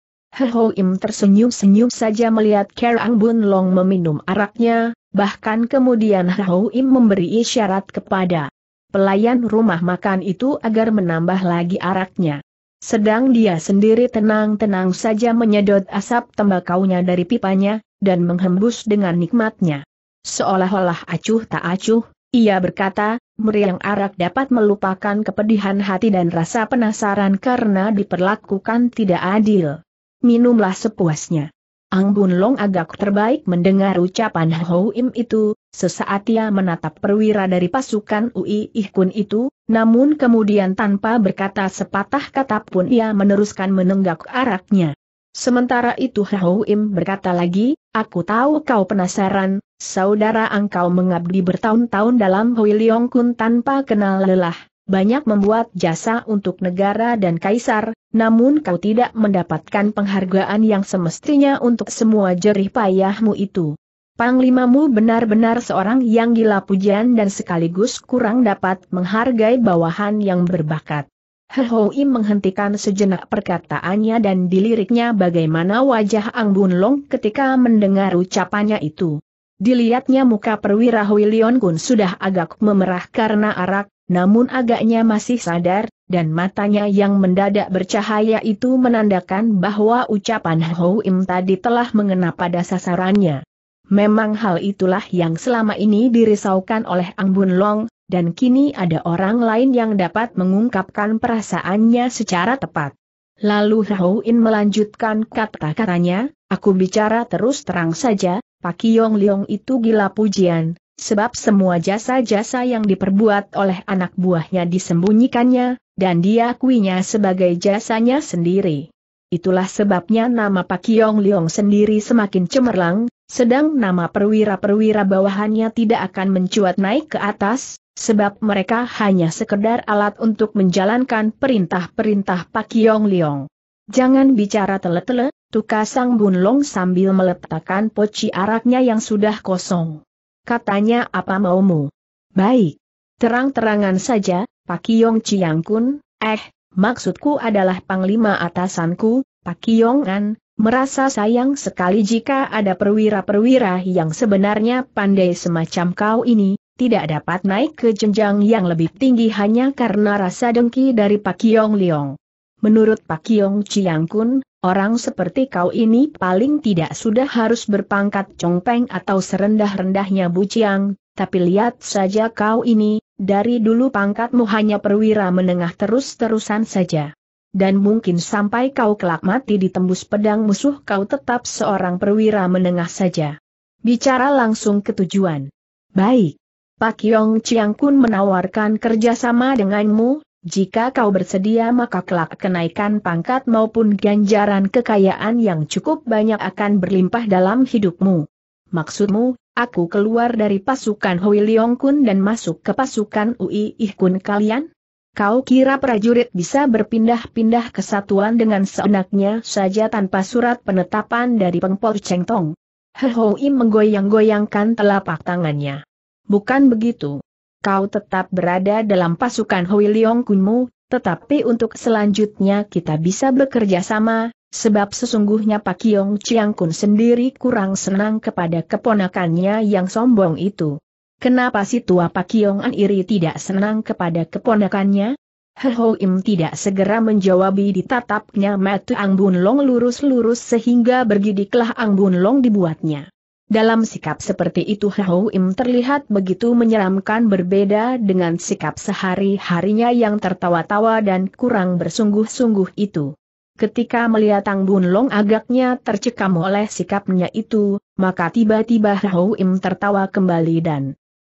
Im tersenyum-senyum saja melihat Kerang Bun Long meminum araknya, bahkan kemudian Im memberi isyarat kepada pelayan rumah makan itu agar menambah lagi araknya. Sedang dia sendiri tenang-tenang saja menyedot asap tembakaunya dari pipanya, dan menghembus dengan nikmatnya. Seolah-olah acuh tak acuh, ia berkata, meriang arak dapat melupakan kepedihan hati dan rasa penasaran karena diperlakukan tidak adil minumlah sepuasnya. Ang Bun Long agak terbaik mendengar ucapan Hou Im itu, sesaat ia menatap perwira dari pasukan UI Kun itu, namun kemudian tanpa berkata sepatah kata pun ia meneruskan menenggak araknya. Sementara itu Hou Im berkata lagi, aku tahu kau penasaran, saudara engkau mengabdi bertahun-tahun dalam Hui Leong Kun tanpa kenal lelah, banyak membuat jasa untuk negara dan kaisar, namun kau tidak mendapatkan penghargaan yang semestinya untuk semua jerih payahmu itu. Panglimamu benar-benar seorang yang gila pujian dan sekaligus kurang dapat menghargai bawahan yang berbakat. Hehoi menghentikan sejenak perkataannya dan diliriknya bagaimana wajah Ang Bun Long ketika mendengar ucapannya itu. Dilihatnya muka perwira Huilion Kun sudah agak memerah karena arak, namun agaknya masih sadar, dan matanya yang mendadak bercahaya itu menandakan bahwa ucapan Hou Im tadi telah mengena pada sasarannya. Memang hal itulah yang selama ini dirisaukan oleh Ang Bun Long, dan kini ada orang lain yang dapat mengungkapkan perasaannya secara tepat. Lalu Hou In melanjutkan kata-katanya, aku bicara terus terang saja, Pak Yong Leong itu gila pujian, sebab semua jasa-jasa yang diperbuat oleh anak buahnya disembunyikannya, dan diakuinya sebagai jasanya sendiri. Itulah sebabnya nama Pak Yong Leong sendiri semakin cemerlang, sedang nama perwira-perwira bawahannya tidak akan mencuat naik ke atas, sebab mereka hanya sekedar alat untuk menjalankan perintah-perintah Pak Yong Leong. Jangan bicara tele-tele, Tukasang Sang Bunlong sambil meletakkan poci araknya yang sudah kosong. Katanya apa maumu? Baik. Terang-terangan saja, Pak Pakiyong Kun. eh, maksudku adalah panglima atasanku, An. merasa sayang sekali jika ada perwira-perwira yang sebenarnya pandai semacam kau ini, tidak dapat naik ke jenjang yang lebih tinggi hanya karena rasa dengki dari Pak Yong Leong. Menurut Pak Yong Chiang Kun, orang seperti kau ini paling tidak sudah harus berpangkat congpeng atau serendah-rendahnya Bu buciang, tapi lihat saja kau ini, dari dulu pangkatmu hanya perwira menengah terus-terusan saja. Dan mungkin sampai kau kelak mati ditembus pedang musuh kau tetap seorang perwira menengah saja. Bicara langsung ke tujuan. Baik. Pak Yong Chiang Kun menawarkan kerjasama denganmu, jika kau bersedia maka kelak kenaikan pangkat maupun ganjaran kekayaan yang cukup banyak akan berlimpah dalam hidupmu. Maksudmu, aku keluar dari pasukan Hui Leong Kun dan masuk ke pasukan Ui Ih Kun kalian? Kau kira prajurit bisa berpindah-pindah kesatuan dengan seenaknya saja tanpa surat penetapan dari pengpol Cheng Tong? Hehoim menggoyang-goyangkan telapak tangannya. Bukan begitu kau tetap berada dalam pasukan Hui Leong Kunmu, tetapi untuk selanjutnya kita bisa bekerja sama, sebab sesungguhnya Pak Yong Chiang Kun sendiri kurang senang kepada keponakannya yang sombong itu. Kenapa si tua Pak Yong An Iri tidak senang kepada keponakannya? Ho Im tidak segera menjawabi ditatapnya tatapnya Ang Bun Long lurus-lurus sehingga bergidiklah Ang Bun Long dibuatnya. Dalam sikap seperti itu Hou Im terlihat begitu menyeramkan berbeda dengan sikap sehari-harinya yang tertawa-tawa dan kurang bersungguh-sungguh itu. Ketika melihat Tang Bun Long agaknya tercekam oleh sikapnya itu, maka tiba-tiba Hou Im tertawa kembali dan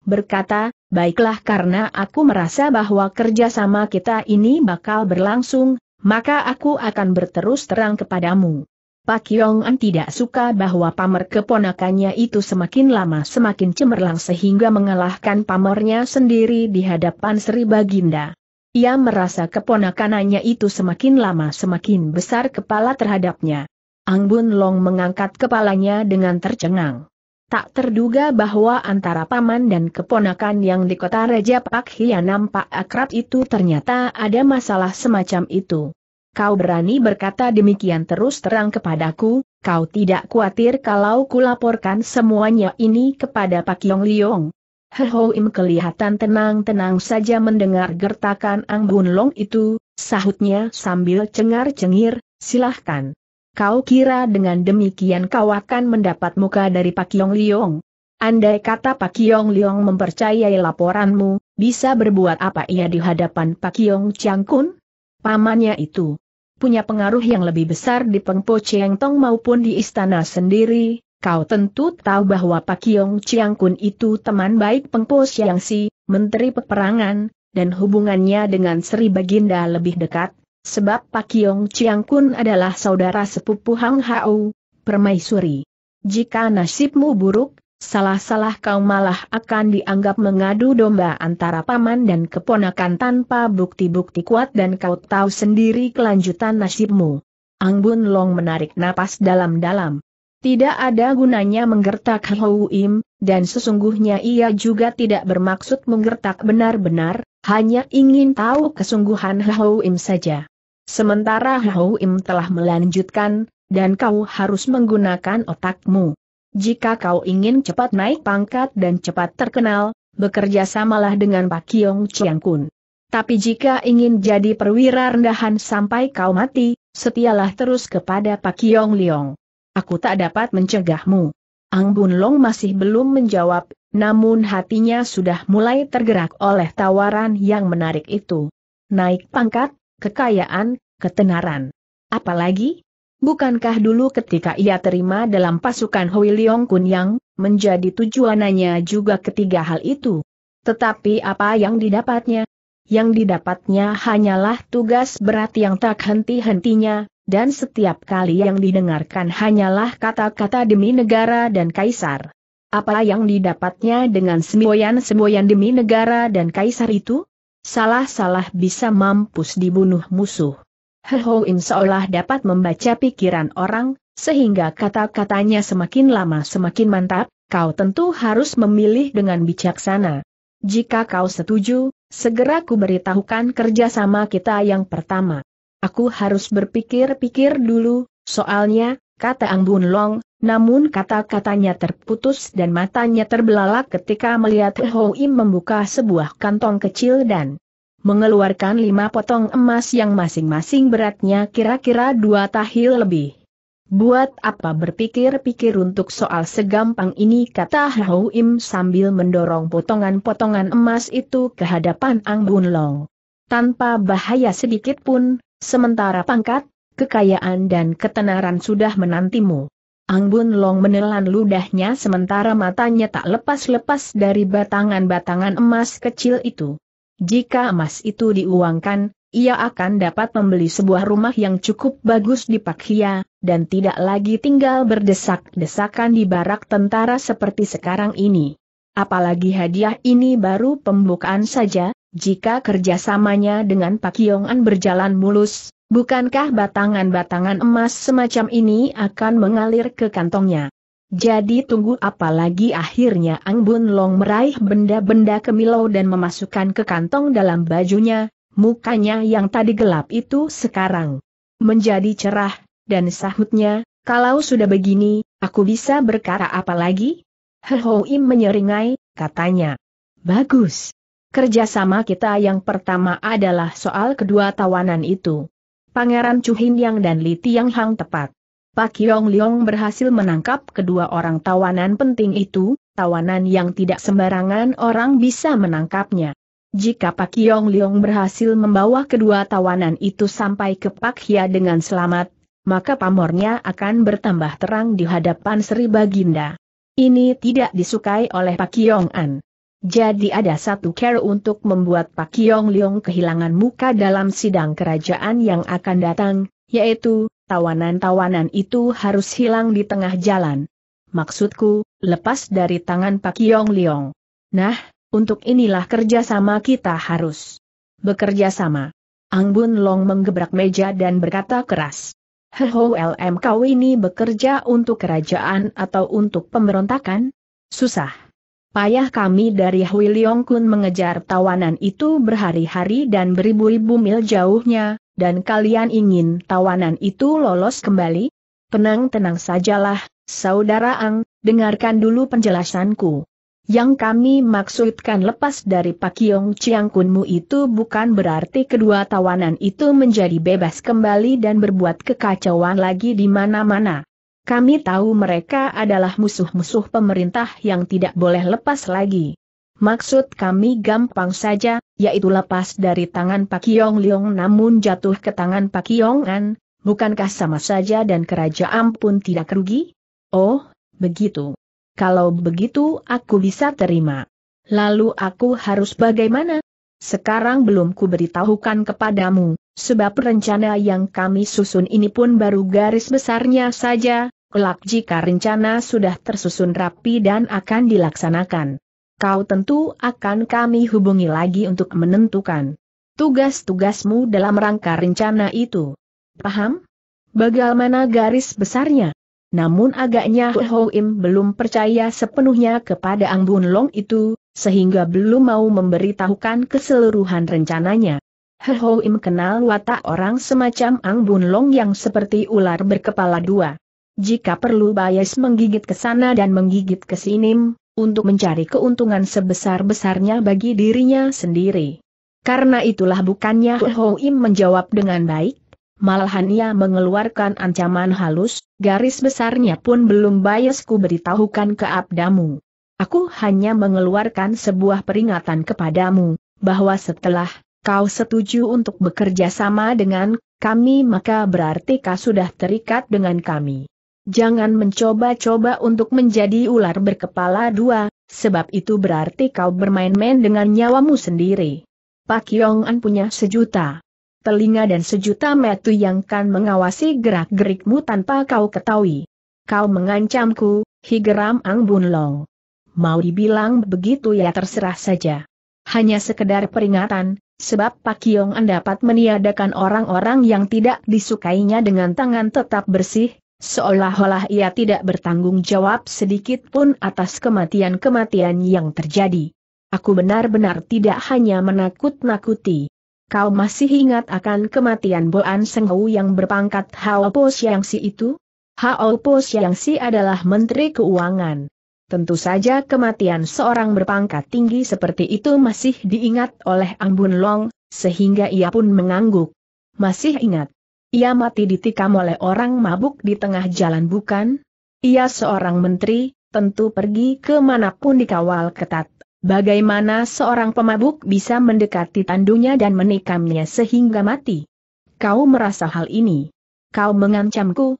berkata, baiklah karena aku merasa bahwa kerjasama kita ini bakal berlangsung, maka aku akan berterus terang kepadamu. Pak Yong An tidak suka bahwa pamer keponakannya itu semakin lama semakin cemerlang sehingga mengalahkan pamernya sendiri di hadapan Sri Baginda. Ia merasa keponakanannya itu semakin lama semakin besar kepala terhadapnya. Ang Bun Long mengangkat kepalanya dengan tercengang. Tak terduga bahwa antara paman dan keponakan yang di kota Raja Pak Hia nampak akrab itu ternyata ada masalah semacam itu kau berani berkata demikian terus terang kepadaku, kau tidak khawatir kalau kulaporkan semuanya ini kepada Pak Yong Liong. Ho Im kelihatan tenang-tenang saja mendengar gertakan Ang Bun Long itu, sahutnya sambil cengar-cengir, silahkan. Kau kira dengan demikian kau akan mendapat muka dari Pak Yong Liong? Andai kata Pak Yong Liong mempercayai laporanmu, bisa berbuat apa ia di hadapan Pak Yong Chiang Kun? Pamannya itu punya pengaruh yang lebih besar di Pengpo Chiang Tong maupun di istana sendiri, kau tentu tahu bahwa Pak Yong Chiang Kun itu teman baik Pengpo Chiang Si, Menteri Peperangan, dan hubungannya dengan Sri Baginda lebih dekat, sebab Pak Yong Chiang Kun adalah saudara sepupu Hang Hao, Permaisuri. Jika nasibmu buruk, salah-salah kau malah akan dianggap mengadu domba antara paman dan keponakan tanpa bukti-bukti kuat dan kau tahu sendiri kelanjutan nasibmu. Bun Long menarik napas dalam-dalam. Tidak ada gunanya menggertak Im, dan sesungguhnya ia juga tidak bermaksud menggertak benar-benar, hanya ingin tahu kesungguhan Im saja. Sementara Im telah melanjutkan, dan kau harus menggunakan otakmu. Jika kau ingin cepat naik pangkat dan cepat terkenal, bekerja samalah dengan Pak Kiong Chiang Kun. Tapi jika ingin jadi perwira rendahan sampai kau mati, setialah terus kepada Pak Kiong Liong. Aku tak dapat mencegahmu. Ang Bun Long masih belum menjawab, namun hatinya sudah mulai tergerak oleh tawaran yang menarik itu. Naik pangkat, kekayaan, ketenaran. Apalagi? Bukankah dulu ketika ia terima dalam pasukan Hui Leong Kun Yang, menjadi tujuannya juga ketiga hal itu? Tetapi apa yang didapatnya? Yang didapatnya hanyalah tugas berat yang tak henti-hentinya, dan setiap kali yang didengarkan hanyalah kata-kata demi negara dan kaisar. Apa yang didapatnya dengan semboyan-semboyan demi negara dan kaisar itu? Salah-salah bisa mampus dibunuh musuh. Herhoin seolah dapat membaca pikiran orang, sehingga kata-katanya semakin lama semakin mantap, kau tentu harus memilih dengan bijaksana. Jika kau setuju, segera ku beritahukan kerjasama kita yang pertama. Aku harus berpikir-pikir dulu, soalnya, kata Anggun Long, namun kata-katanya terputus dan matanya terbelalak ketika melihat im membuka sebuah kantong kecil dan mengeluarkan lima potong emas yang masing-masing beratnya kira-kira dua tahil lebih. Buat apa berpikir-pikir untuk soal segampang ini kata Hau Im sambil mendorong potongan-potongan emas itu ke hadapan Ang Bun Long. Tanpa bahaya sedikit pun, sementara pangkat, kekayaan dan ketenaran sudah menantimu. Ang Bun Long menelan ludahnya sementara matanya tak lepas-lepas dari batangan-batangan emas kecil itu. Jika emas itu diuangkan, ia akan dapat membeli sebuah rumah yang cukup bagus di Pakhia, dan tidak lagi tinggal berdesak-desakan di barak tentara seperti sekarang ini. Apalagi hadiah ini baru pembukaan saja, jika kerjasamanya dengan Pak An berjalan mulus, bukankah batangan-batangan emas semacam ini akan mengalir ke kantongnya? Jadi tunggu apa lagi akhirnya Ang Bun Long meraih benda-benda kemilau dan memasukkan ke kantong dalam bajunya, mukanya yang tadi gelap itu sekarang menjadi cerah, dan sahutnya, kalau sudah begini, aku bisa berkara apa lagi? Im menyeringai, katanya. Bagus. Kerjasama kita yang pertama adalah soal kedua tawanan itu. Pangeran Chu Hin Yang dan Li Tiang Hang tepat Pak Yong Leong berhasil menangkap kedua orang tawanan penting itu, tawanan yang tidak sembarangan orang bisa menangkapnya. Jika Pak Yong Leong berhasil membawa kedua tawanan itu sampai ke Pak Hia dengan selamat, maka pamornya akan bertambah terang di hadapan Sri Baginda. Ini tidak disukai oleh Pak Yong An. Jadi ada satu care untuk membuat Pak Yong Leong kehilangan muka dalam sidang kerajaan yang akan datang, yaitu, tawanan-tawanan itu harus hilang di tengah jalan. Maksudku, lepas dari tangan Pak Yong Liong. Nah, untuk inilah kerjasama kita harus bekerja sama. Ang Bun Long menggebrak meja dan berkata keras. Heho LM kau ini bekerja untuk kerajaan atau untuk pemberontakan? Susah. Payah kami dari Hui Leong Kun mengejar tawanan itu berhari-hari dan beribu-ribu mil jauhnya, dan kalian ingin tawanan itu lolos kembali? Tenang-tenang sajalah, Saudara Ang, dengarkan dulu penjelasanku. Yang kami maksudkan lepas dari Pak Chiang Kunmu itu bukan berarti kedua tawanan itu menjadi bebas kembali dan berbuat kekacauan lagi di mana-mana. Kami tahu mereka adalah musuh-musuh pemerintah yang tidak boleh lepas lagi. Maksud kami gampang saja, yaitu lepas dari tangan Pak Yong Leong namun jatuh ke tangan Pak Yong An, bukankah sama saja dan kerajaan pun tidak rugi? Oh, begitu. Kalau begitu aku bisa terima. Lalu aku harus bagaimana? Sekarang belum kuberitahukan kepadamu, sebab rencana yang kami susun ini pun baru garis besarnya saja, kelak jika rencana sudah tersusun rapi dan akan dilaksanakan kau tentu akan kami hubungi lagi untuk menentukan tugas-tugasmu dalam rangka rencana itu. Paham? Bagaimana garis besarnya? Namun agaknya Im belum percaya sepenuhnya kepada Ang Bun Long itu, sehingga belum mau memberitahukan keseluruhan rencananya. Im kenal watak orang semacam Ang Bun Long yang seperti ular berkepala dua. Jika perlu Bayes menggigit ke sana dan menggigit ke sini, untuk mencari keuntungan sebesar-besarnya bagi dirinya sendiri. Karena itulah bukannya Ho Im menjawab dengan baik, malahan ia mengeluarkan ancaman halus, garis besarnya pun belum bias ku beritahukan ke abdamu. Aku hanya mengeluarkan sebuah peringatan kepadamu, bahwa setelah kau setuju untuk bekerja sama dengan kami maka berarti kau sudah terikat dengan kami. Jangan mencoba-coba untuk menjadi ular berkepala dua, sebab itu berarti kau bermain-main dengan nyawamu sendiri. Pak Yong An punya sejuta telinga dan sejuta metu yang kan mengawasi gerak-gerikmu tanpa kau ketahui. Kau mengancamku, higeram Ang Bun Long. Mau dibilang begitu ya terserah saja. Hanya sekedar peringatan, sebab Pak Yong An dapat meniadakan orang-orang yang tidak disukainya dengan tangan tetap bersih, Seolah-olah ia tidak bertanggung jawab sedikit pun atas kematian-kematian yang terjadi. Aku benar-benar tidak hanya menakut-nakuti. Kau masih ingat akan kematian Boan Senghu yang berpangkat Hao Po Xiangsi itu? Hao Po Xiangsi adalah Menteri Keuangan. Tentu saja kematian seorang berpangkat tinggi seperti itu masih diingat oleh Ambun Long, sehingga ia pun mengangguk. Masih ingat, ia mati ditikam oleh orang mabuk di tengah jalan bukan? Ia seorang menteri, tentu pergi kemanapun dikawal ketat. Bagaimana seorang pemabuk bisa mendekati tandunya dan menikamnya sehingga mati? Kau merasa hal ini? Kau mengancamku?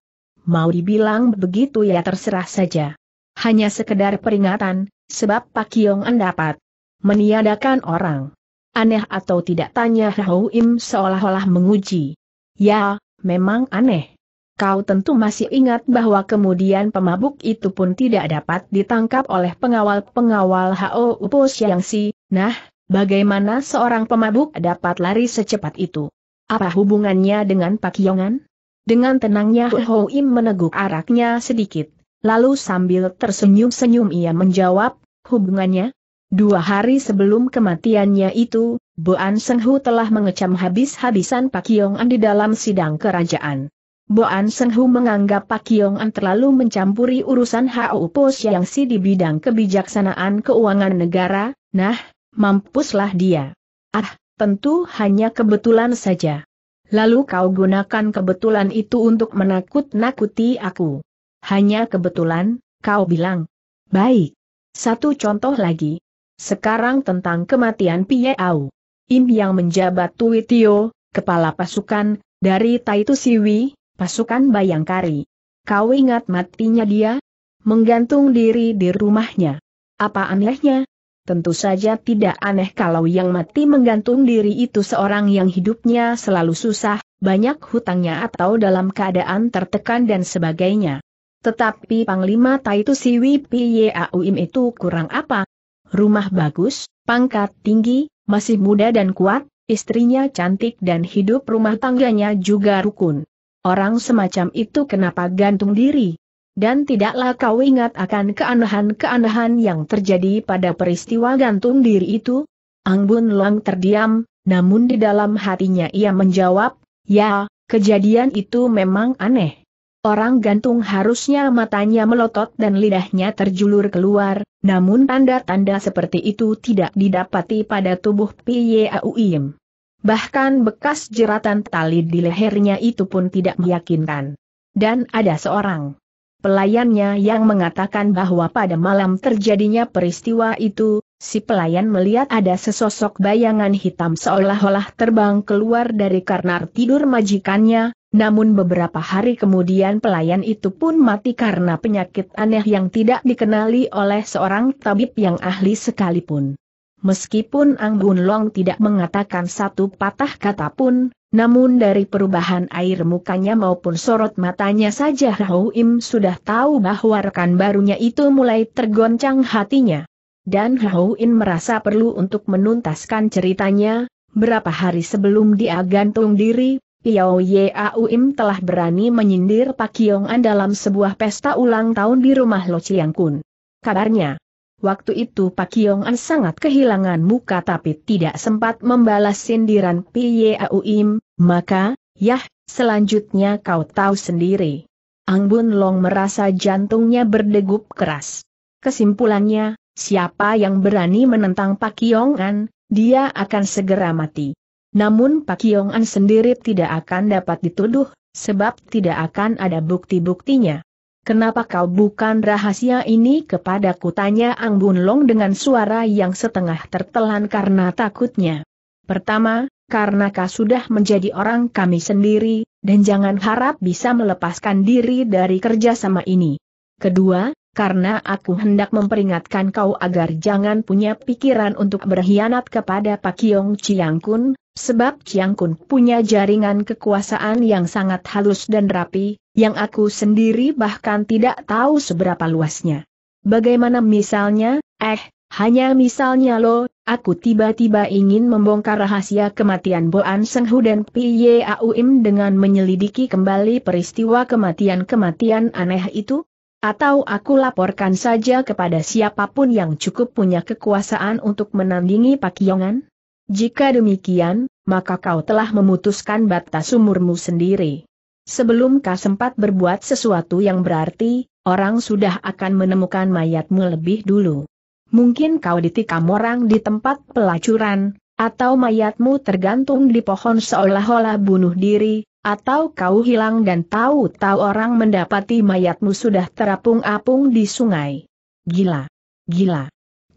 Mau dibilang begitu ya terserah saja. Hanya sekedar peringatan, sebab Pak Yong An dapat meniadakan orang. Aneh atau tidak tanya Hau Im seolah-olah menguji. Ya, memang aneh. Kau tentu masih ingat bahwa kemudian pemabuk itu pun tidak dapat ditangkap oleh pengawal-pengawal H.O. Upo Siangsi, nah, bagaimana seorang pemabuk dapat lari secepat itu? Apa hubungannya dengan Pak Yongan? Dengan tenangnya Ho Im meneguk araknya sedikit, lalu sambil tersenyum-senyum ia menjawab, hubungannya? Dua hari sebelum kematiannya itu, Boan Senghu telah mengecam habis-habisan Pak Yong An di dalam sidang kerajaan. Boan Senghu menganggap Pak Yong An terlalu mencampuri urusan Hao Po Siang Si di bidang kebijaksanaan keuangan negara, nah, mampuslah dia. Ah, tentu hanya kebetulan saja. Lalu kau gunakan kebetulan itu untuk menakut-nakuti aku. Hanya kebetulan, kau bilang. Baik. Satu contoh lagi. Sekarang tentang kematian Pie Au. Im yang menjabat Tio, kepala pasukan, dari Taitu Siwi, pasukan Bayangkari. Kau ingat matinya dia? Menggantung diri di rumahnya. Apa anehnya? Tentu saja tidak aneh kalau yang mati menggantung diri itu seorang yang hidupnya selalu susah, banyak hutangnya atau dalam keadaan tertekan dan sebagainya. Tetapi Panglima Taitu Siwi itu kurang apa? Rumah bagus, pangkat tinggi, masih muda dan kuat, istrinya cantik dan hidup rumah tangganya juga rukun. Orang semacam itu kenapa gantung diri? Dan tidaklah kau ingat akan keanehan-keanehan yang terjadi pada peristiwa gantung diri itu? Anggun Long terdiam, namun di dalam hatinya ia menjawab, ya, kejadian itu memang aneh. Orang gantung harusnya matanya melotot dan lidahnya terjulur keluar, namun tanda-tanda seperti itu tidak didapati pada tubuh Piyeauim. Bahkan bekas jeratan tali di lehernya itu pun tidak meyakinkan. Dan ada seorang pelayannya yang mengatakan bahwa pada malam terjadinya peristiwa itu, si pelayan melihat ada sesosok bayangan hitam seolah-olah terbang keluar dari karnar tidur majikannya, namun beberapa hari kemudian pelayan itu pun mati karena penyakit aneh yang tidak dikenali oleh seorang tabib yang ahli sekalipun. Meskipun Ang Bun Long tidak mengatakan satu patah kata pun, namun dari perubahan air mukanya maupun sorot matanya saja Hau Im sudah tahu bahwa rekan barunya itu mulai tergoncang hatinya. Dan Hau Im merasa perlu untuk menuntaskan ceritanya, berapa hari sebelum dia gantung diri, Piao Yauim telah berani menyindir Pak An dalam sebuah pesta ulang tahun di rumah Lo Chiang Kun. Kabarnya, waktu itu Pak An sangat kehilangan muka tapi tidak sempat membalas sindiran Piao Yauim, maka, yah, selanjutnya kau tahu sendiri. Ang Bun Long merasa jantungnya berdegup keras. Kesimpulannya, siapa yang berani menentang Pak An, dia akan segera mati. Namun Pak Yong An sendiri tidak akan dapat dituduh, sebab tidak akan ada bukti-buktinya. Kenapa kau bukan rahasia ini kepada kutanya Ang Bun Long dengan suara yang setengah tertelan karena takutnya. Pertama, karena kau sudah menjadi orang kami sendiri, dan jangan harap bisa melepaskan diri dari kerjasama ini. Kedua, karena aku hendak memperingatkan kau agar jangan punya pikiran untuk berkhianat kepada Pak Yong Chiang Kun, sebab Chiang Kun punya jaringan kekuasaan yang sangat halus dan rapi, yang aku sendiri bahkan tidak tahu seberapa luasnya. Bagaimana misalnya, eh, hanya misalnya lo, aku tiba-tiba ingin membongkar rahasia kematian Boan Senghu dan Piye Auim dengan menyelidiki kembali peristiwa kematian-kematian aneh itu? Atau aku laporkan saja kepada siapapun yang cukup punya kekuasaan untuk menandingi Pak Yongan. Jika demikian, maka kau telah memutuskan batas umurmu sendiri. Sebelum kau sempat berbuat sesuatu yang berarti, orang sudah akan menemukan mayatmu lebih dulu. Mungkin kau ditikam orang di tempat pelacuran, atau mayatmu tergantung di pohon seolah-olah bunuh diri, atau kau hilang dan tahu-tahu orang mendapati mayatmu sudah terapung-apung di sungai. Gila. Gila.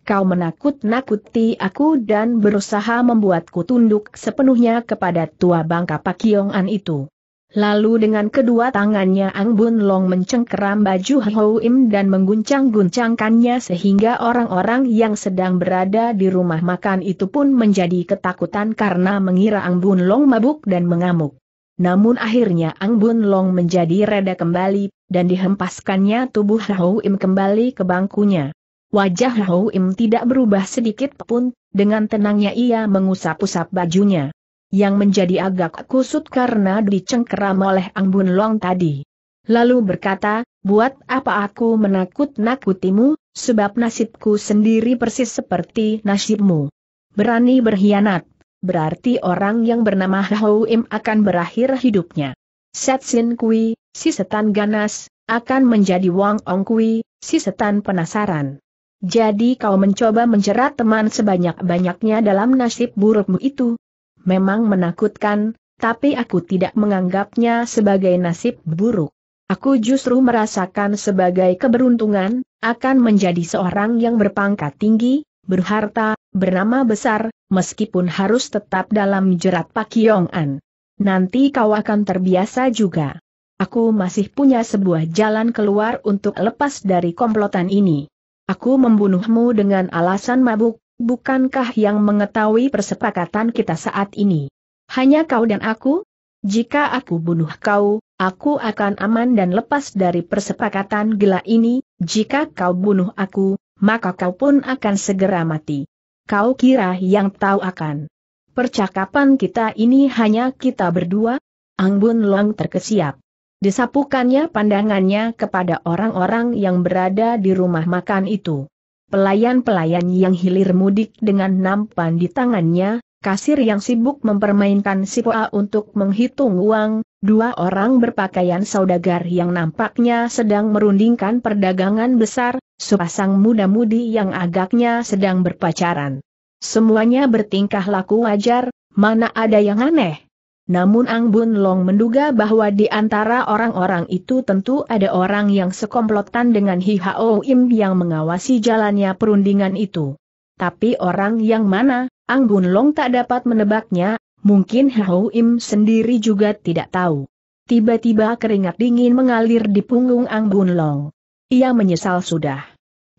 Kau menakut-nakuti aku dan berusaha membuatku tunduk sepenuhnya kepada tua bangka Pak Pakiongan itu. Lalu dengan kedua tangannya Ang Bun Long mencengkeram baju Hou dan mengguncang-guncangkannya sehingga orang-orang yang sedang berada di rumah makan itu pun menjadi ketakutan karena mengira Ang Bun Long mabuk dan mengamuk. Namun akhirnya Ang Bun Long menjadi reda kembali, dan dihempaskannya tubuh Hou Im kembali ke bangkunya. Wajah Hou Im tidak berubah sedikit pun, dengan tenangnya ia mengusap-usap bajunya. Yang menjadi agak kusut karena dicengkeram oleh Ang Bun Long tadi. Lalu berkata, buat apa aku menakut-nakutimu, sebab nasibku sendiri persis seperti nasibmu. Berani berkhianat berarti orang yang bernama Hau Im akan berakhir hidupnya. Setsin Kui, si setan ganas, akan menjadi Wang Ong Kui, si setan penasaran. Jadi kau mencoba menjerat teman sebanyak-banyaknya dalam nasib burukmu itu. Memang menakutkan, tapi aku tidak menganggapnya sebagai nasib buruk. Aku justru merasakan sebagai keberuntungan, akan menjadi seorang yang berpangkat tinggi, berharta, bernama besar, meskipun harus tetap dalam jerat Pak Yong-an. Nanti kau akan terbiasa juga. Aku masih punya sebuah jalan keluar untuk lepas dari komplotan ini. Aku membunuhmu dengan alasan mabuk, bukankah yang mengetahui persepakatan kita saat ini? Hanya kau dan aku? Jika aku bunuh kau, aku akan aman dan lepas dari persepakatan gila ini, jika kau bunuh aku, maka kau pun akan segera mati. Kau kira yang tahu akan. Percakapan kita ini hanya kita berdua? Angbun Long terkesiap. Disapukannya pandangannya kepada orang-orang yang berada di rumah makan itu. Pelayan-pelayan yang hilir mudik dengan nampan di tangannya, kasir yang sibuk mempermainkan sipoa untuk menghitung uang, Dua orang berpakaian saudagar yang nampaknya sedang merundingkan perdagangan besar, sepasang muda-mudi yang agaknya sedang berpacaran. Semuanya bertingkah laku wajar, mana ada yang aneh. Namun Ang Bun Long menduga bahwa di antara orang-orang itu tentu ada orang yang sekomplotan dengan Hi Hao Im yang mengawasi jalannya perundingan itu. Tapi orang yang mana, Ang Bun Long tak dapat menebaknya, mungkin Hao Im sendiri juga tidak tahu. Tiba-tiba keringat dingin mengalir di punggung Ang Bun Long. Ia menyesal sudah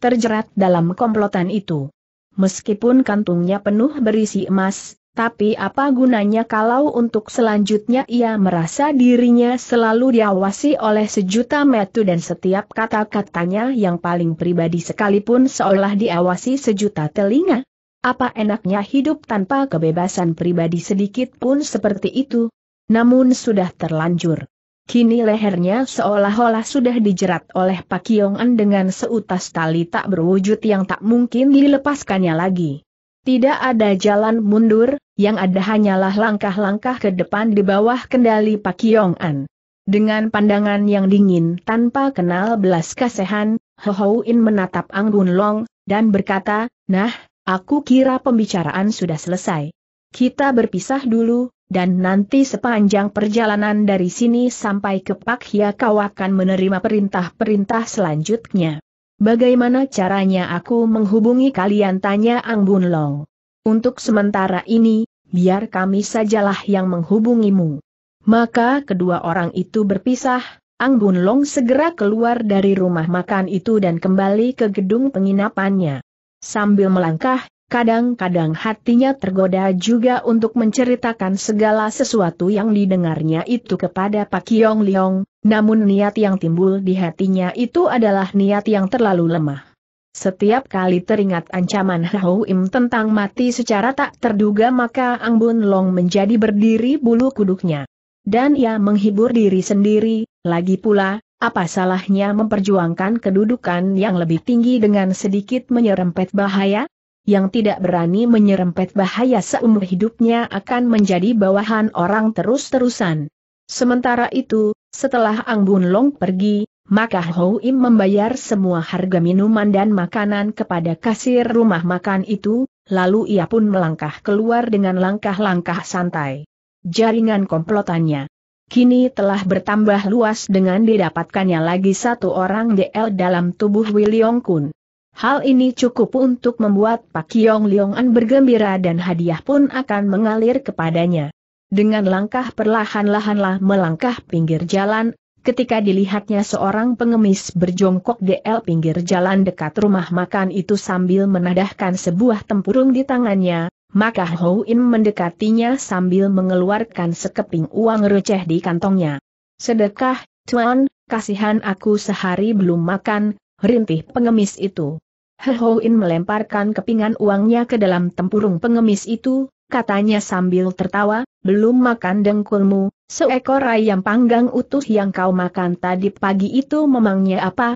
terjerat dalam komplotan itu. Meskipun kantungnya penuh berisi emas, tapi apa gunanya kalau untuk selanjutnya ia merasa dirinya selalu diawasi oleh sejuta metu dan setiap kata-katanya yang paling pribadi sekalipun seolah diawasi sejuta telinga? Apa enaknya hidup tanpa kebebasan pribadi sedikit pun seperti itu? Namun sudah terlanjur. Kini lehernya seolah-olah sudah dijerat oleh Pak Yong'an dengan seutas tali tak berwujud yang tak mungkin dilepaskannya lagi. Tidak ada jalan mundur, yang ada hanyalah langkah-langkah ke depan di bawah kendali Pak Yong'an. Dengan pandangan yang dingin tanpa kenal belas kasihan, In menatap Anggun Long, dan berkata, Nah, Aku kira pembicaraan sudah selesai. Kita berpisah dulu, dan nanti sepanjang perjalanan dari sini sampai ke Pak Hia kau akan menerima perintah-perintah selanjutnya. Bagaimana caranya aku menghubungi kalian tanya Ang Bun Long. Untuk sementara ini, biar kami sajalah yang menghubungimu. Maka kedua orang itu berpisah, Ang Bun Long segera keluar dari rumah makan itu dan kembali ke gedung penginapannya. Sambil melangkah, kadang-kadang hatinya tergoda juga untuk menceritakan segala sesuatu yang didengarnya itu kepada Pak Yong Liong, namun niat yang timbul di hatinya itu adalah niat yang terlalu lemah. Setiap kali teringat ancaman Hao Im tentang mati secara tak terduga maka Ang Bun Long menjadi berdiri bulu kuduknya. Dan ia menghibur diri sendiri, lagi pula, apa salahnya memperjuangkan kedudukan yang lebih tinggi dengan sedikit menyerempet bahaya? Yang tidak berani menyerempet bahaya seumur hidupnya akan menjadi bawahan orang terus-terusan. Sementara itu, setelah Ang Bun Long pergi, maka Hou Im membayar semua harga minuman dan makanan kepada kasir rumah makan itu, lalu ia pun melangkah keluar dengan langkah-langkah santai. Jaringan komplotannya kini telah bertambah luas dengan didapatkannya lagi satu orang DL dalam tubuh Wiliong Kun. Hal ini cukup untuk membuat Pak Yong An bergembira dan hadiah pun akan mengalir kepadanya. Dengan langkah perlahan-lahanlah melangkah pinggir jalan, ketika dilihatnya seorang pengemis berjongkok DL pinggir jalan dekat rumah makan itu sambil menadahkan sebuah tempurung di tangannya, maka Hou In mendekatinya sambil mengeluarkan sekeping uang receh di kantongnya. Sedekah, Tuan, kasihan aku sehari belum makan, rintih pengemis itu. Hou In melemparkan kepingan uangnya ke dalam tempurung pengemis itu, katanya sambil tertawa, belum makan dengkulmu, seekor ayam panggang utuh yang kau makan tadi pagi itu memangnya apa,